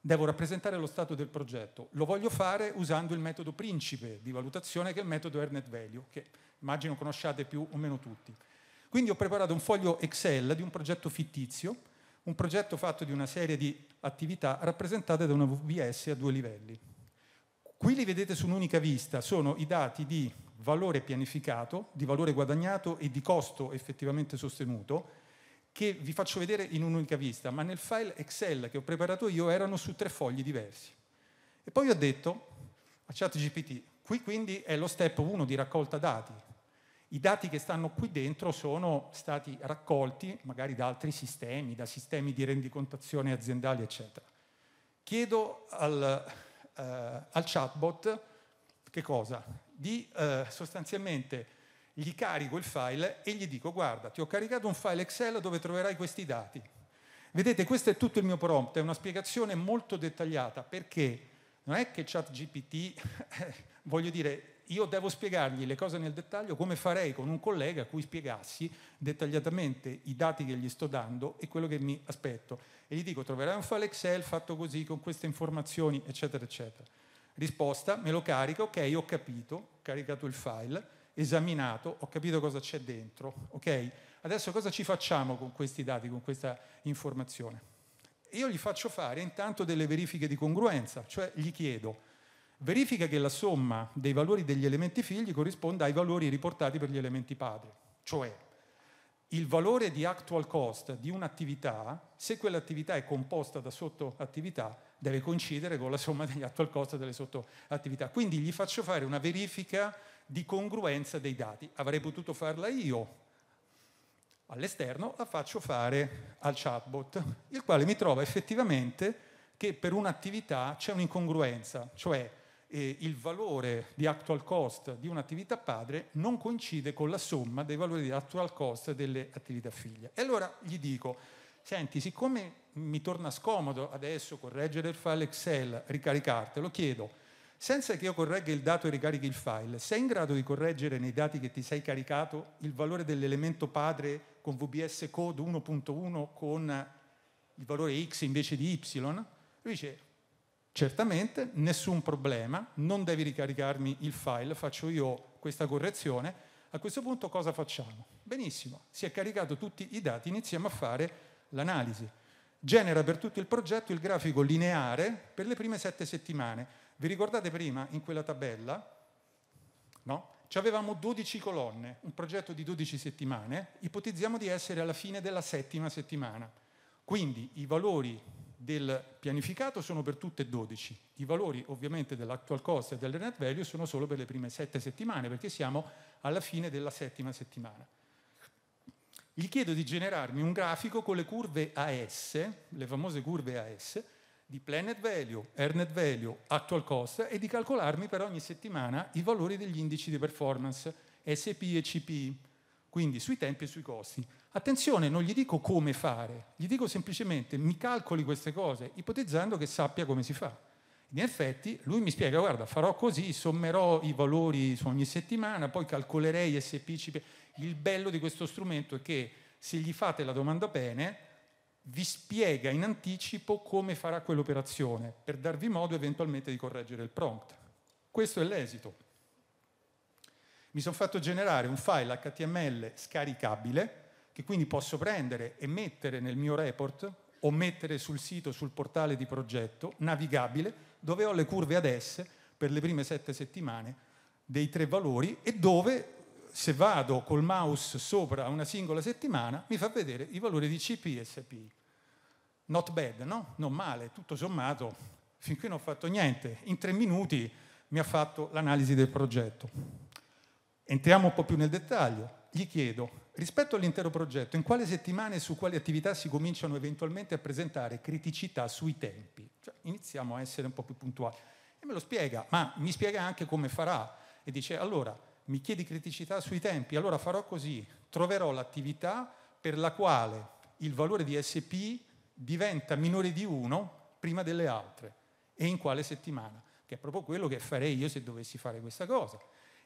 devo rappresentare lo stato del progetto. Lo voglio fare usando il metodo principe di valutazione che è il metodo Earned Value, che immagino conosciate più o meno tutti. Quindi ho preparato un foglio Excel di un progetto fittizio, un progetto fatto di una serie di attività rappresentate da una VBS a due livelli. Qui li vedete su un'unica vista, sono i dati di valore pianificato, di valore guadagnato e di costo effettivamente sostenuto, che vi faccio vedere in un'unica vista, ma nel file Excel che ho preparato io erano su tre fogli diversi. E poi ho detto a ChatGPT, qui quindi è lo step 1 di raccolta dati, i dati che stanno qui dentro sono stati raccolti magari da altri sistemi, da sistemi di rendicontazione aziendali, eccetera. Chiedo al, eh, al chatbot che cosa? Di eh, sostanzialmente gli carico il file e gli dico guarda, ti ho caricato un file Excel dove troverai questi dati. Vedete, questo è tutto il mio prompt, è una spiegazione molto dettagliata perché non è che ChatGPT, voglio dire, io devo spiegargli le cose nel dettaglio come farei con un collega a cui spiegassi dettagliatamente i dati che gli sto dando e quello che mi aspetto. E gli dico troverai un file Excel fatto così, con queste informazioni, eccetera, eccetera. Risposta, me lo carico, ok, ho capito, ho caricato il file, esaminato, ho capito cosa c'è dentro, ok? Adesso cosa ci facciamo con questi dati, con questa informazione? Io gli faccio fare intanto delle verifiche di congruenza, cioè gli chiedo, verifica che la somma dei valori degli elementi figli corrisponda ai valori riportati per gli elementi padri, cioè il valore di actual cost di un'attività, se quell'attività è composta da sottoattività, deve coincidere con la somma degli actual cost delle sottoattività. Quindi gli faccio fare una verifica di congruenza dei dati. Avrei potuto farla io, all'esterno la faccio fare al chatbot, il quale mi trova effettivamente che per un'attività c'è un'incongruenza, cioè eh, il valore di actual cost di un'attività padre non coincide con la somma dei valori di actual cost delle attività figlia. E allora gli dico, senti, siccome mi torna scomodo adesso correggere il file Excel, ricaricartelo, chiedo, senza che io corregga il dato e ricarichi il file, sei in grado di correggere nei dati che ti sei caricato il valore dell'elemento padre con VBS code 1.1 con il valore x invece di y? Lui dice, Certamente, nessun problema, non devi ricaricarmi il file, faccio io questa correzione. A questo punto cosa facciamo? Benissimo, si è caricato tutti i dati, iniziamo a fare l'analisi. Genera per tutto il progetto il grafico lineare per le prime sette settimane. Vi ricordate prima in quella tabella? No? Ci avevamo 12 colonne, un progetto di 12 settimane, ipotizziamo di essere alla fine della settima settimana. Quindi i valori del pianificato sono per tutte e 12. I valori ovviamente dell'actual cost e del net value sono solo per le prime 7 settimane, perché siamo alla fine della settima settimana. Gli chiedo di generarmi un grafico con le curve AS, le famose curve AS, di planet value, earned value, actual cost e di calcolarmi per ogni settimana i valori degli indici di performance SP e CPI, quindi sui tempi e sui costi. Attenzione, non gli dico come fare, gli dico semplicemente mi calcoli queste cose, ipotizzando che sappia come si fa. In effetti lui mi spiega, guarda, farò così, sommerò i valori su ogni settimana, poi calcolerei SPCP. Il bello di questo strumento è che se gli fate la domanda bene, vi spiega in anticipo come farà quell'operazione, per darvi modo eventualmente di correggere il prompt. Questo è l'esito. Mi sono fatto generare un file HTML scaricabile, che quindi posso prendere e mettere nel mio report o mettere sul sito, sul portale di progetto, navigabile, dove ho le curve ad S per le prime sette settimane dei tre valori e dove se vado col mouse sopra una singola settimana mi fa vedere i valori di CPSP. Not bad, no? Non male, tutto sommato, finché non ho fatto niente. In tre minuti mi ha fatto l'analisi del progetto. Entriamo un po' più nel dettaglio. Gli chiedo, Rispetto all'intero progetto, in quale settimana e su quali attività si cominciano eventualmente a presentare criticità sui tempi? Cioè, iniziamo a essere un po' più puntuali. E me lo spiega, ma mi spiega anche come farà. E dice, allora, mi chiedi criticità sui tempi, allora farò così, troverò l'attività per la quale il valore di SP diventa minore di 1 prima delle altre e in quale settimana, che è proprio quello che farei io se dovessi fare questa cosa.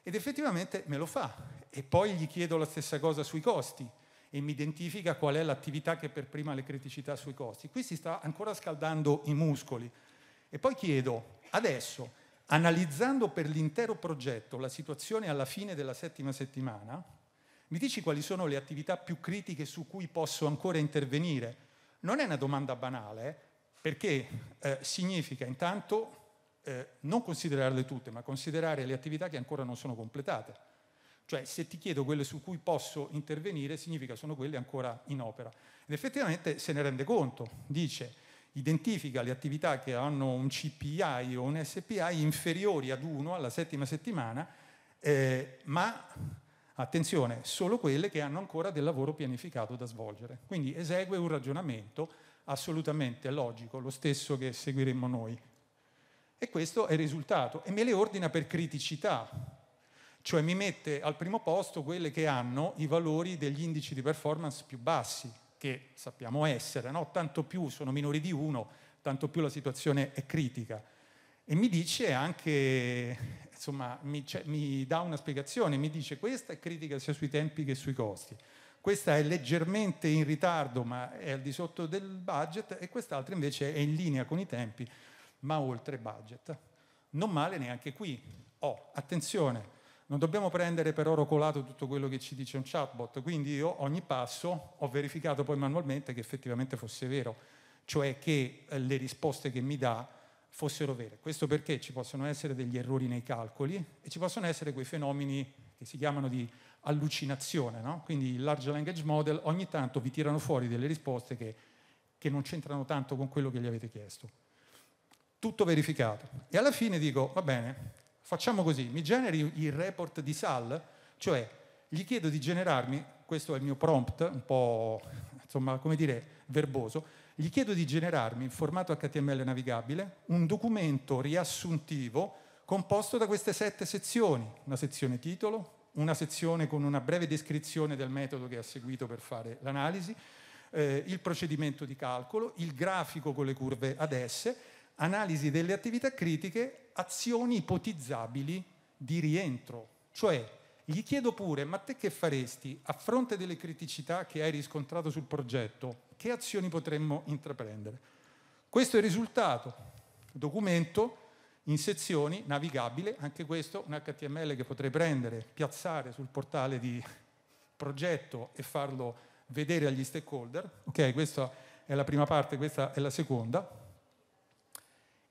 Ed effettivamente me lo fa. E poi gli chiedo la stessa cosa sui costi e mi identifica qual è l'attività che per prima le criticità sui costi. Qui si sta ancora scaldando i muscoli. E poi chiedo, adesso, analizzando per l'intero progetto la situazione alla fine della settima settimana, mi dici quali sono le attività più critiche su cui posso ancora intervenire? Non è una domanda banale, perché eh, significa intanto eh, non considerarle tutte, ma considerare le attività che ancora non sono completate. Cioè se ti chiedo quelle su cui posso intervenire, significa sono quelle ancora in opera. Ed effettivamente se ne rende conto, dice, identifica le attività che hanno un CPI o un SPI inferiori ad uno alla settima settimana, eh, ma attenzione, solo quelle che hanno ancora del lavoro pianificato da svolgere. Quindi esegue un ragionamento assolutamente logico, lo stesso che seguiremmo noi. E questo è il risultato. E me le ordina per criticità, cioè mi mette al primo posto quelle che hanno i valori degli indici di performance più bassi, che sappiamo essere, no? tanto più sono minori di uno, tanto più la situazione è critica. E mi dice anche, insomma, mi, cioè, mi dà una spiegazione, mi dice questa è critica sia sui tempi che sui costi questa è leggermente in ritardo ma è al di sotto del budget e quest'altra invece è in linea con i tempi ma oltre budget. Non male neanche qui. Oh, attenzione, non dobbiamo prendere per oro colato tutto quello che ci dice un chatbot, quindi io ogni passo ho verificato poi manualmente che effettivamente fosse vero, cioè che eh, le risposte che mi dà fossero vere. Questo perché ci possono essere degli errori nei calcoli e ci possono essere quei fenomeni che si chiamano di allucinazione, no? quindi il large language model ogni tanto vi tirano fuori delle risposte che, che non c'entrano tanto con quello che gli avete chiesto tutto verificato. E alla fine dico, va bene, facciamo così, mi generi il report di SAL, cioè gli chiedo di generarmi, questo è il mio prompt, un po' insomma, come dire, verboso, gli chiedo di generarmi in formato HTML navigabile un documento riassuntivo composto da queste sette sezioni, una sezione titolo, una sezione con una breve descrizione del metodo che ha seguito per fare l'analisi, eh, il procedimento di calcolo, il grafico con le curve ad esse analisi delle attività critiche, azioni ipotizzabili di rientro. Cioè, gli chiedo pure, ma te che faresti a fronte delle criticità che hai riscontrato sul progetto? Che azioni potremmo intraprendere? Questo è il risultato, documento in sezioni, navigabile, anche questo un HTML che potrei prendere, piazzare sul portale di progetto e farlo vedere agli stakeholder. Ok, questa è la prima parte, questa è la seconda.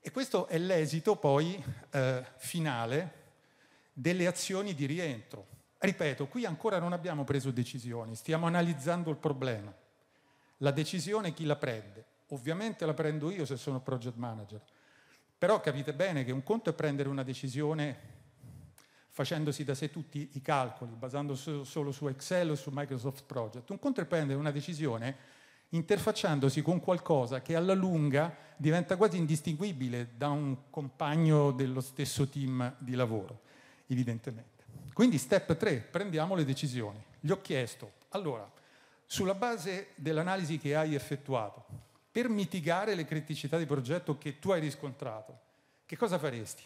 E questo è l'esito poi eh, finale delle azioni di rientro. Ripeto, qui ancora non abbiamo preso decisioni, stiamo analizzando il problema. La decisione chi la prende? Ovviamente la prendo io se sono project manager, però capite bene che un conto è prendere una decisione facendosi da sé tutti i calcoli, basandosi solo su Excel o su Microsoft Project. Un conto è prendere una decisione interfacciandosi con qualcosa che alla lunga diventa quasi indistinguibile da un compagno dello stesso team di lavoro, evidentemente. Quindi step 3, prendiamo le decisioni. Gli ho chiesto, allora, sulla base dell'analisi che hai effettuato, per mitigare le criticità di progetto che tu hai riscontrato, che cosa faresti?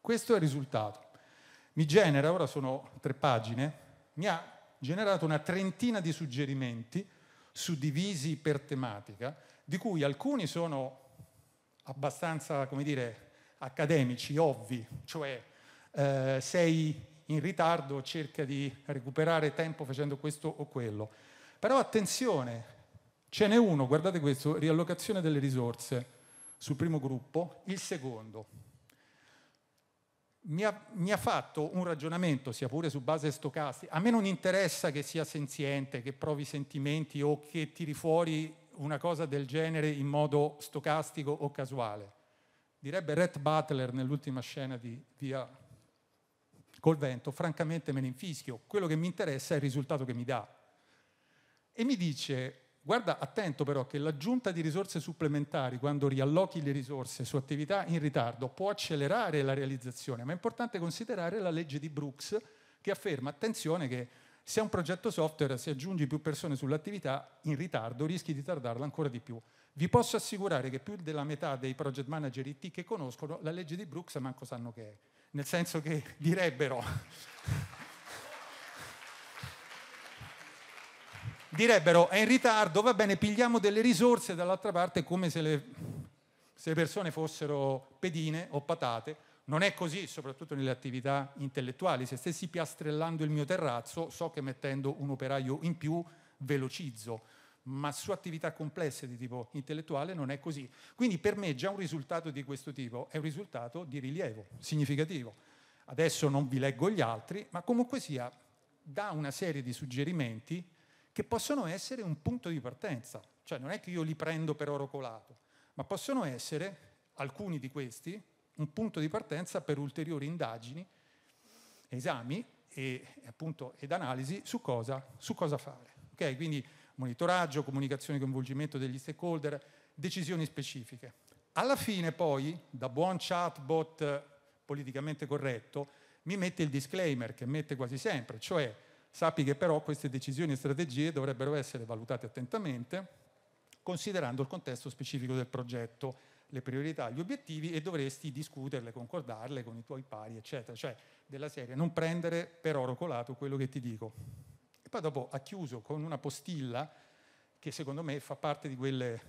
Questo è il risultato. Mi genera, ora sono tre pagine, mi ha generato una trentina di suggerimenti suddivisi per tematica, di cui alcuni sono abbastanza, come dire, accademici, ovvi, cioè eh, sei in ritardo, cerca di recuperare tempo facendo questo o quello. Però attenzione, ce n'è uno, guardate questo, riallocazione delle risorse sul primo gruppo, il secondo mi ha, mi ha, fatto un ragionamento, sia pure su base stocastica. A me non interessa che sia senziente, che provi sentimenti o che tiri fuori una cosa del genere in modo stocastico o casuale. Direbbe Rhett Butler nell'ultima scena di Via col vento, francamente me ne infischio. Quello che mi interessa è il risultato che mi dà. E mi dice, Guarda, attento però che l'aggiunta di risorse supplementari, quando riallochi le risorse su attività in ritardo, può accelerare la realizzazione, ma è importante considerare la legge di Brooks che afferma, attenzione, che se un progetto software si aggiungi più persone sull'attività in ritardo, rischi di tardarla ancora di più. Vi posso assicurare che più della metà dei project manager IT che conoscono la legge di Brooks manco sanno che è, nel senso che direbbero... direbbero è in ritardo, va bene, pigliamo delle risorse dall'altra parte come se le, se le persone fossero pedine o patate. Non è così, soprattutto nelle attività intellettuali. Se stessi piastrellando il mio terrazzo, so che mettendo un operaio in più velocizzo, ma su attività complesse di tipo intellettuale non è così. Quindi per me già un risultato di questo tipo è un risultato di rilievo, significativo. Adesso non vi leggo gli altri, ma comunque sia, dà una serie di suggerimenti che possono essere un punto di partenza, cioè non è che io li prendo per oro colato, ma possono essere, alcuni di questi, un punto di partenza per ulteriori indagini, esami e, appunto, ed analisi su cosa, su cosa fare. Okay? Quindi monitoraggio, comunicazione e coinvolgimento degli stakeholder, decisioni specifiche. Alla fine poi, da buon chatbot politicamente corretto, mi mette il disclaimer che mette quasi sempre, cioè Sappi che però queste decisioni e strategie dovrebbero essere valutate attentamente considerando il contesto specifico del progetto, le priorità, gli obiettivi e dovresti discuterle, concordarle con i tuoi pari, eccetera. Cioè, della serie, non prendere per oro colato quello che ti dico. E poi dopo ha chiuso con una postilla che secondo me fa parte di quelle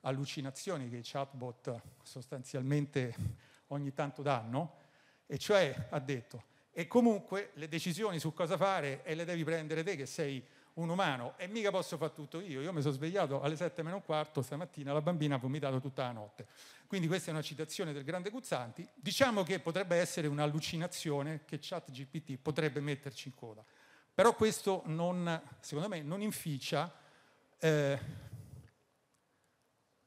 allucinazioni che i chatbot sostanzialmente ogni tanto danno, e cioè ha detto e comunque le decisioni su cosa fare e le devi prendere te che sei un umano e mica posso fare tutto io. Io mi sono svegliato alle 7 meno un quarto stamattina, la bambina ha vomitato tutta la notte. Quindi questa è una citazione del grande Guzzanti. Diciamo che potrebbe essere un'allucinazione che ChatGPT potrebbe metterci in coda. Però questo non, secondo me non inficia eh,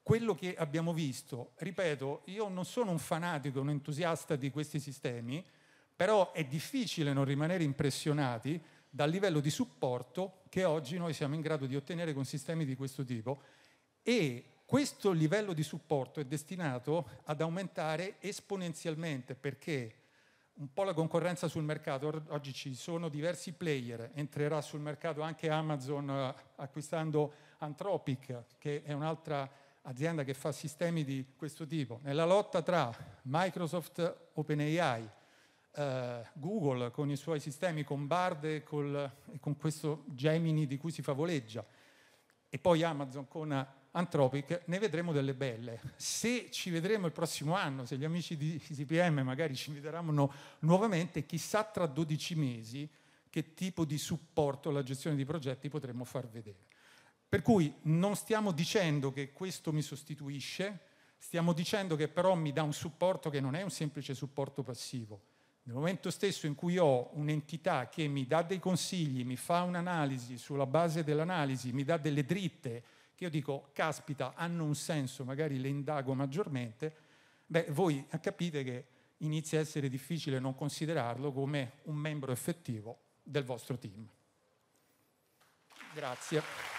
quello che abbiamo visto. Ripeto, io non sono un fanatico, un entusiasta di questi sistemi, però è difficile non rimanere impressionati dal livello di supporto che oggi noi siamo in grado di ottenere con sistemi di questo tipo e questo livello di supporto è destinato ad aumentare esponenzialmente perché un po' la concorrenza sul mercato, oggi ci sono diversi player, entrerà sul mercato anche Amazon eh, acquistando Anthropic, che è un'altra azienda che fa sistemi di questo tipo. Nella lotta tra Microsoft OpenAI eh, Google con i suoi sistemi, con Bard e, col, con questo Gemini di cui si favoleggia, e poi Amazon con Anthropic, ne vedremo delle belle. Se ci vedremo il prossimo anno, se gli amici di CPM magari ci inviteranno nuovamente, chissà tra 12 mesi che tipo di supporto alla gestione di progetti potremmo far vedere. Per cui non stiamo dicendo che questo mi sostituisce, stiamo dicendo che però mi dà un supporto che non è un semplice supporto passivo, nel momento stesso in cui ho un'entità che mi dà dei consigli, mi fa un'analisi, sulla base dell'analisi mi dà delle dritte, che io dico, caspita, hanno un senso, magari le indago maggiormente, beh, voi capite che inizia a essere difficile non considerarlo come un membro effettivo del vostro team. Grazie.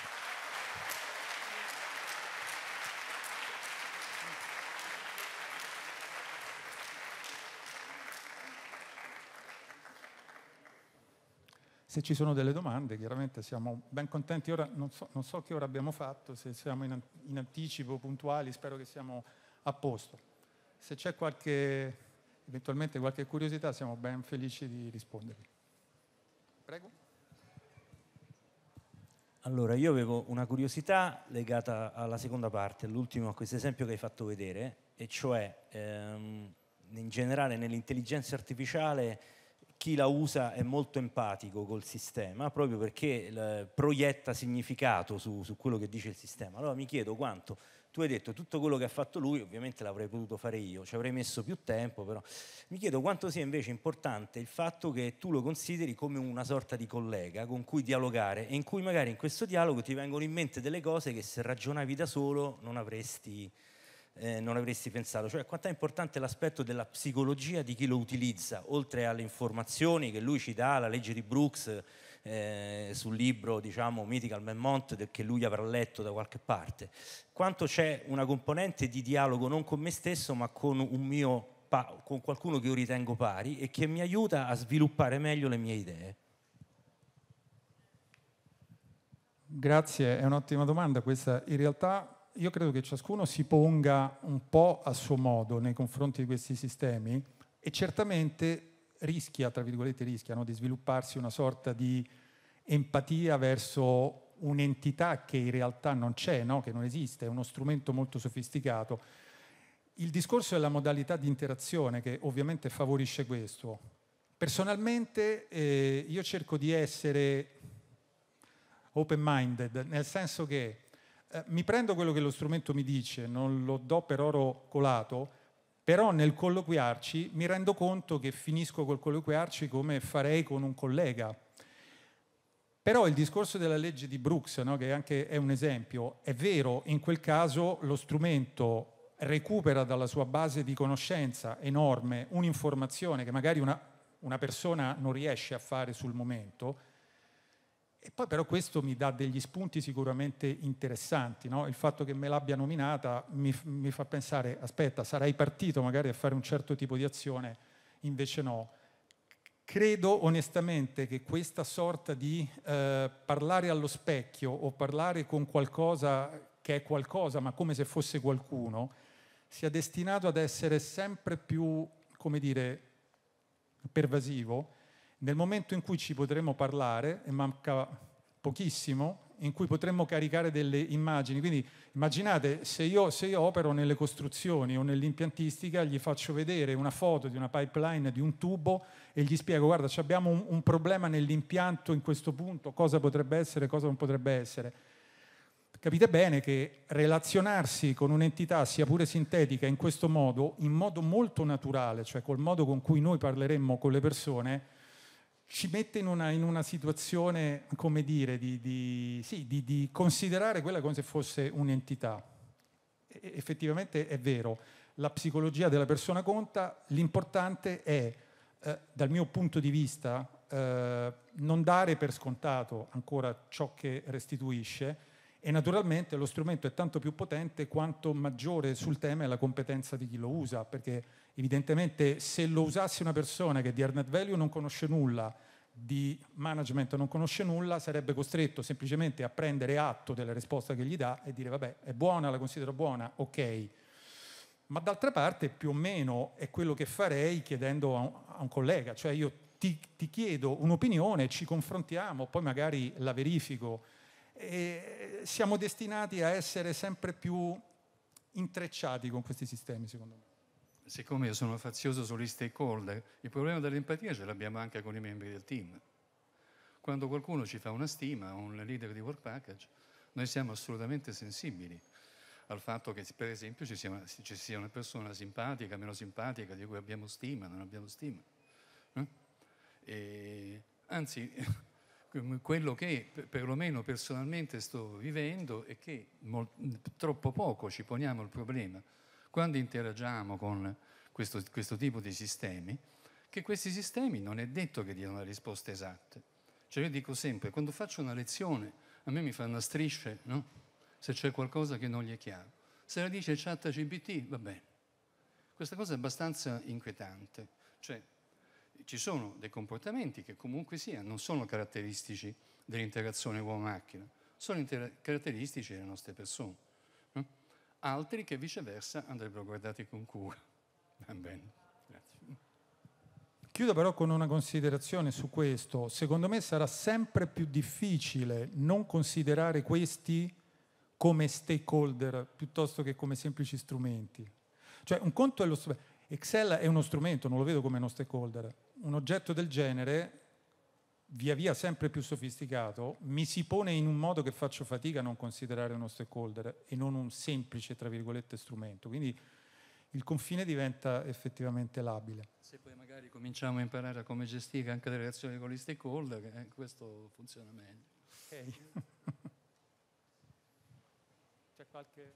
Se ci sono delle domande, chiaramente siamo ben contenti. Ora non so, non so che ora abbiamo fatto, se siamo in, in anticipo, puntuali, spero che siamo a posto. Se c'è qualche, eventualmente qualche curiosità, siamo ben felici di rispondervi. Prego. Allora, io avevo una curiosità legata alla seconda parte, all'ultimo, a questo esempio che hai fatto vedere, e cioè ehm, in generale nell'intelligenza artificiale chi la usa è molto empatico col sistema, proprio perché eh, proietta significato su, su quello che dice il sistema. Allora mi chiedo quanto tu hai detto tutto quello che ha fatto lui, ovviamente l'avrei potuto fare io, ci avrei messo più tempo, però mi chiedo quanto sia invece importante il fatto che tu lo consideri come una sorta di collega con cui dialogare e in cui magari in questo dialogo ti vengono in mente delle cose che se ragionavi da solo non avresti eh, non avresti pensato, cioè quanto è importante l'aspetto della psicologia di chi lo utilizza, oltre alle informazioni che lui ci dà, la legge di Brooks eh, sul libro, diciamo, Mythical Memont, che lui avrà letto da qualche parte, quanto c'è una componente di dialogo non con me stesso, ma con un mio con qualcuno che io ritengo pari e che mi aiuta a sviluppare meglio le mie idee. Grazie, è un'ottima domanda questa. In realtà io credo che ciascuno si ponga un po' a suo modo nei confronti di questi sistemi e certamente rischia, tra virgolette, rischiano di svilupparsi una sorta di empatia verso un'entità che in realtà non c'è, no? che non esiste, è uno strumento molto sofisticato. Il discorso è la modalità di interazione che ovviamente favorisce questo. Personalmente eh, io cerco di essere open-minded, nel senso che eh, mi prendo quello che lo strumento mi dice, non lo do per oro colato, però nel colloquiarci mi rendo conto che finisco col colloquiarci come farei con un collega. Però il discorso della legge di Brooks, no, che anche è un esempio, è vero, in quel caso lo strumento recupera dalla sua base di conoscenza enorme un'informazione che magari una, una persona non riesce a fare sul momento, e poi però questo mi dà degli spunti sicuramente interessanti, no? il fatto che me l'abbia nominata mi, mi, fa pensare, aspetta, sarai partito magari a fare un certo tipo di azione, invece no. Credo onestamente che questa sorta di eh, parlare allo specchio o parlare con qualcosa che è qualcosa, ma come se fosse qualcuno, sia destinato ad essere sempre più, come dire, pervasivo nel momento in cui ci potremo parlare, e manca pochissimo, in cui potremmo caricare delle immagini. Quindi immaginate se io, se io, opero nelle costruzioni o nell'impiantistica, gli faccio vedere una foto di una pipeline, di un tubo e gli spiego guarda abbiamo un, un problema nell'impianto in questo punto, cosa potrebbe essere, cosa non potrebbe essere. Capite bene che relazionarsi con un'entità, sia pure sintetica, in questo modo, in modo molto naturale, cioè col modo con cui noi parleremmo con le persone, ci mette in una, in una situazione, come dire, di, di, sì, di, di, considerare quella come se fosse un'entità. E effettivamente è vero, la psicologia della persona conta, l'importante è, eh, dal mio punto di vista, eh, non dare per scontato ancora ciò che restituisce, e naturalmente lo strumento è tanto più potente quanto maggiore sul tema è la competenza di chi lo usa, perché Evidentemente se lo usasse una persona che di Arnet Value non conosce nulla, di management non conosce nulla, sarebbe costretto semplicemente a prendere atto della risposta che gli dà e dire vabbè è buona, la considero buona, ok. Ma d'altra parte più o meno è quello che farei chiedendo a un, collega, cioè io ti, ti chiedo un'opinione, ci confrontiamo, poi magari la verifico. E siamo destinati a essere sempre più intrecciati con questi sistemi, secondo me siccome io sono fazioso sugli stakeholder, il problema dell'empatia ce l'abbiamo anche con i membri del team. Quando qualcuno ci fa una stima, un leader di work package, noi siamo assolutamente sensibili al fatto che per esempio ci sia, una, ci sia una persona simpatica, meno simpatica, di cui abbiamo stima, non abbiamo stima. No? Eh? E, anzi, quello che perlomeno personalmente sto vivendo è che troppo poco ci poniamo il problema quando interagiamo con questo, questo tipo di sistemi, che questi sistemi non è detto che diano le risposte esatte. Cioè io dico sempre, quando faccio una lezione, a me mi fanno una strisce, no? Se c'è qualcosa che non gli è chiaro. Se la dice chat CBT, va bene. Questa cosa è abbastanza inquietante. Cioè, ci sono dei comportamenti che comunque sia non sono caratteristici dell'interazione uomo-macchina, sono inter- caratteristici delle nostre persone altri che viceversa andrebbero guardati con cura. Va bene, grazie. Chiudo però con una considerazione su questo. Secondo me sarà sempre più difficile non considerare questi come stakeholder piuttosto che come semplici strumenti. Cioè un conto è lo strumento. Excel è uno strumento, non lo vedo come uno stakeholder. Un oggetto del genere via via sempre più sofisticato, mi si pone in un modo che faccio fatica a non considerare uno stakeholder e non un semplice, tra virgolette, strumento. Quindi il confine diventa effettivamente labile. Se poi magari cominciamo a imparare a come gestire anche le relazioni con gli stakeholder, eh, questo funziona meglio. Okay. C'è qualche...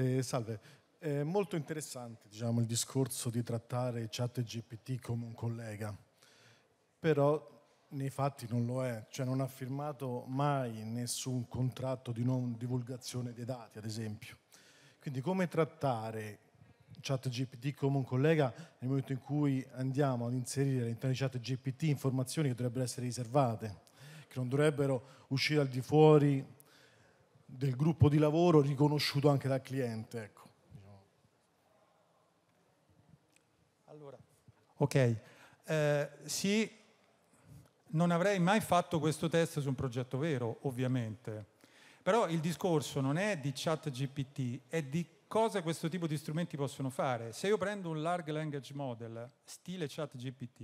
Eh, salve. È eh, molto interessante diciamo, il discorso di trattare chat GPT come un collega, però nei fatti non lo è, cioè non ha firmato mai nessun contratto di non divulgazione dei dati, ad esempio. Quindi come trattare chat GPT come un collega nel momento in cui andiamo ad inserire all'interno di chat GPT informazioni che dovrebbero essere riservate, che non dovrebbero uscire al di fuori del gruppo di lavoro riconosciuto anche dal cliente. Ecco. Allora, ok, eh, sì, non avrei mai fatto questo test su un progetto vero, ovviamente. Però il discorso non è di chat GPT, è di cosa questo tipo di strumenti possono fare. Se io prendo un large language model, stile chat GPT,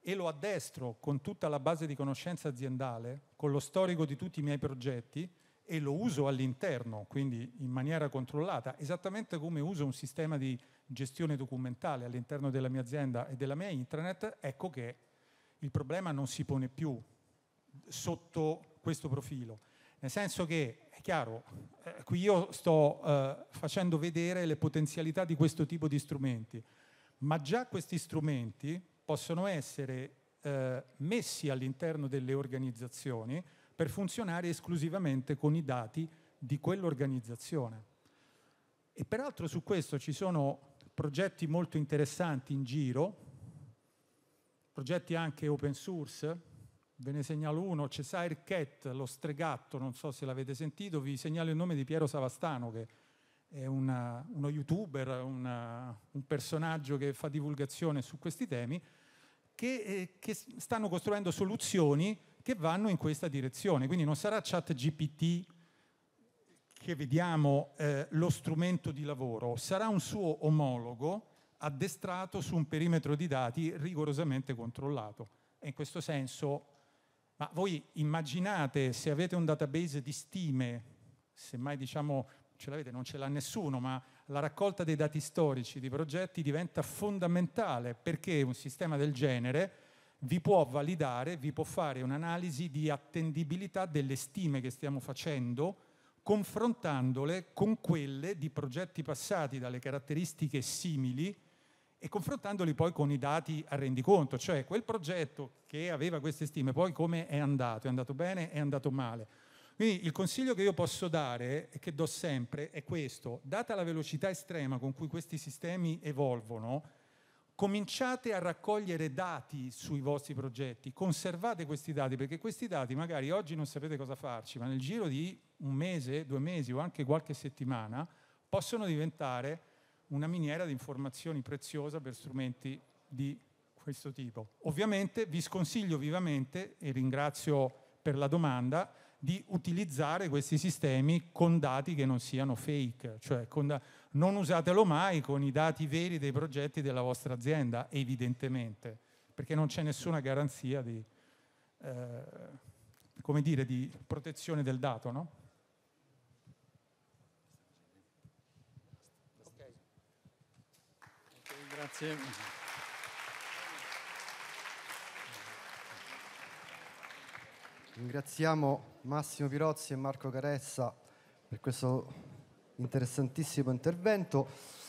e lo addestro con tutta la base di conoscenza aziendale, con lo storico di tutti i miei progetti, e lo uso all'interno, quindi in maniera controllata, esattamente come uso un sistema di gestione documentale all'interno della mia azienda e della mia intranet, ecco che il problema non si pone più sotto questo profilo. Nel senso che, è chiaro, eh, qui io sto eh, facendo vedere le potenzialità di questo tipo di strumenti, ma già questi strumenti possono essere eh, messi all'interno delle organizzazioni per funzionare esclusivamente con i dati di quell'organizzazione. E peraltro su questo ci sono progetti molto interessanti in giro, progetti anche open source, ve ne segnalo uno, Cesare Cat, lo stregatto, non so se l'avete sentito, vi segnalo il nome di Piero Savastano che è una, uno youtuber, una, un personaggio che fa divulgazione su questi temi, che, eh, che stanno costruendo soluzioni che vanno in questa direzione. Quindi non sarà ChatGPT che vediamo eh, lo strumento di lavoro, sarà un suo omologo addestrato su un perimetro di dati rigorosamente controllato. E in questo senso, ma voi immaginate se avete un database di stime, semmai diciamo ce l'avete, non ce l'ha nessuno, ma la raccolta dei dati storici di progetti diventa fondamentale perché un sistema del genere vi può validare, vi può fare un'analisi di attendibilità delle stime che stiamo facendo confrontandole con quelle di progetti passati dalle caratteristiche simili e confrontandoli poi con i dati a rendiconto, cioè quel progetto che aveva queste stime, poi come è andato, è andato bene, è andato male. Quindi il consiglio che io posso dare e che do sempre è questo, data la velocità estrema con cui questi sistemi evolvono, cominciate a raccogliere dati sui vostri progetti, conservate questi dati perché questi dati magari oggi non sapete cosa farci, ma nel giro di un mese, due mesi o anche qualche settimana possono diventare una miniera di informazioni preziosa per strumenti di questo tipo. Ovviamente vi sconsiglio vivamente, e ringrazio per la domanda, di utilizzare questi sistemi con dati che non siano fake, cioè da- non usatelo mai con i dati veri dei progetti della vostra azienda, evidentemente, perché non c'è nessuna garanzia di, eh, dire, di protezione del dato, no? okay. Okay, grazie. Ringraziamo Massimo Pirozzi e Marco Caressa per questo interessantissimo intervento.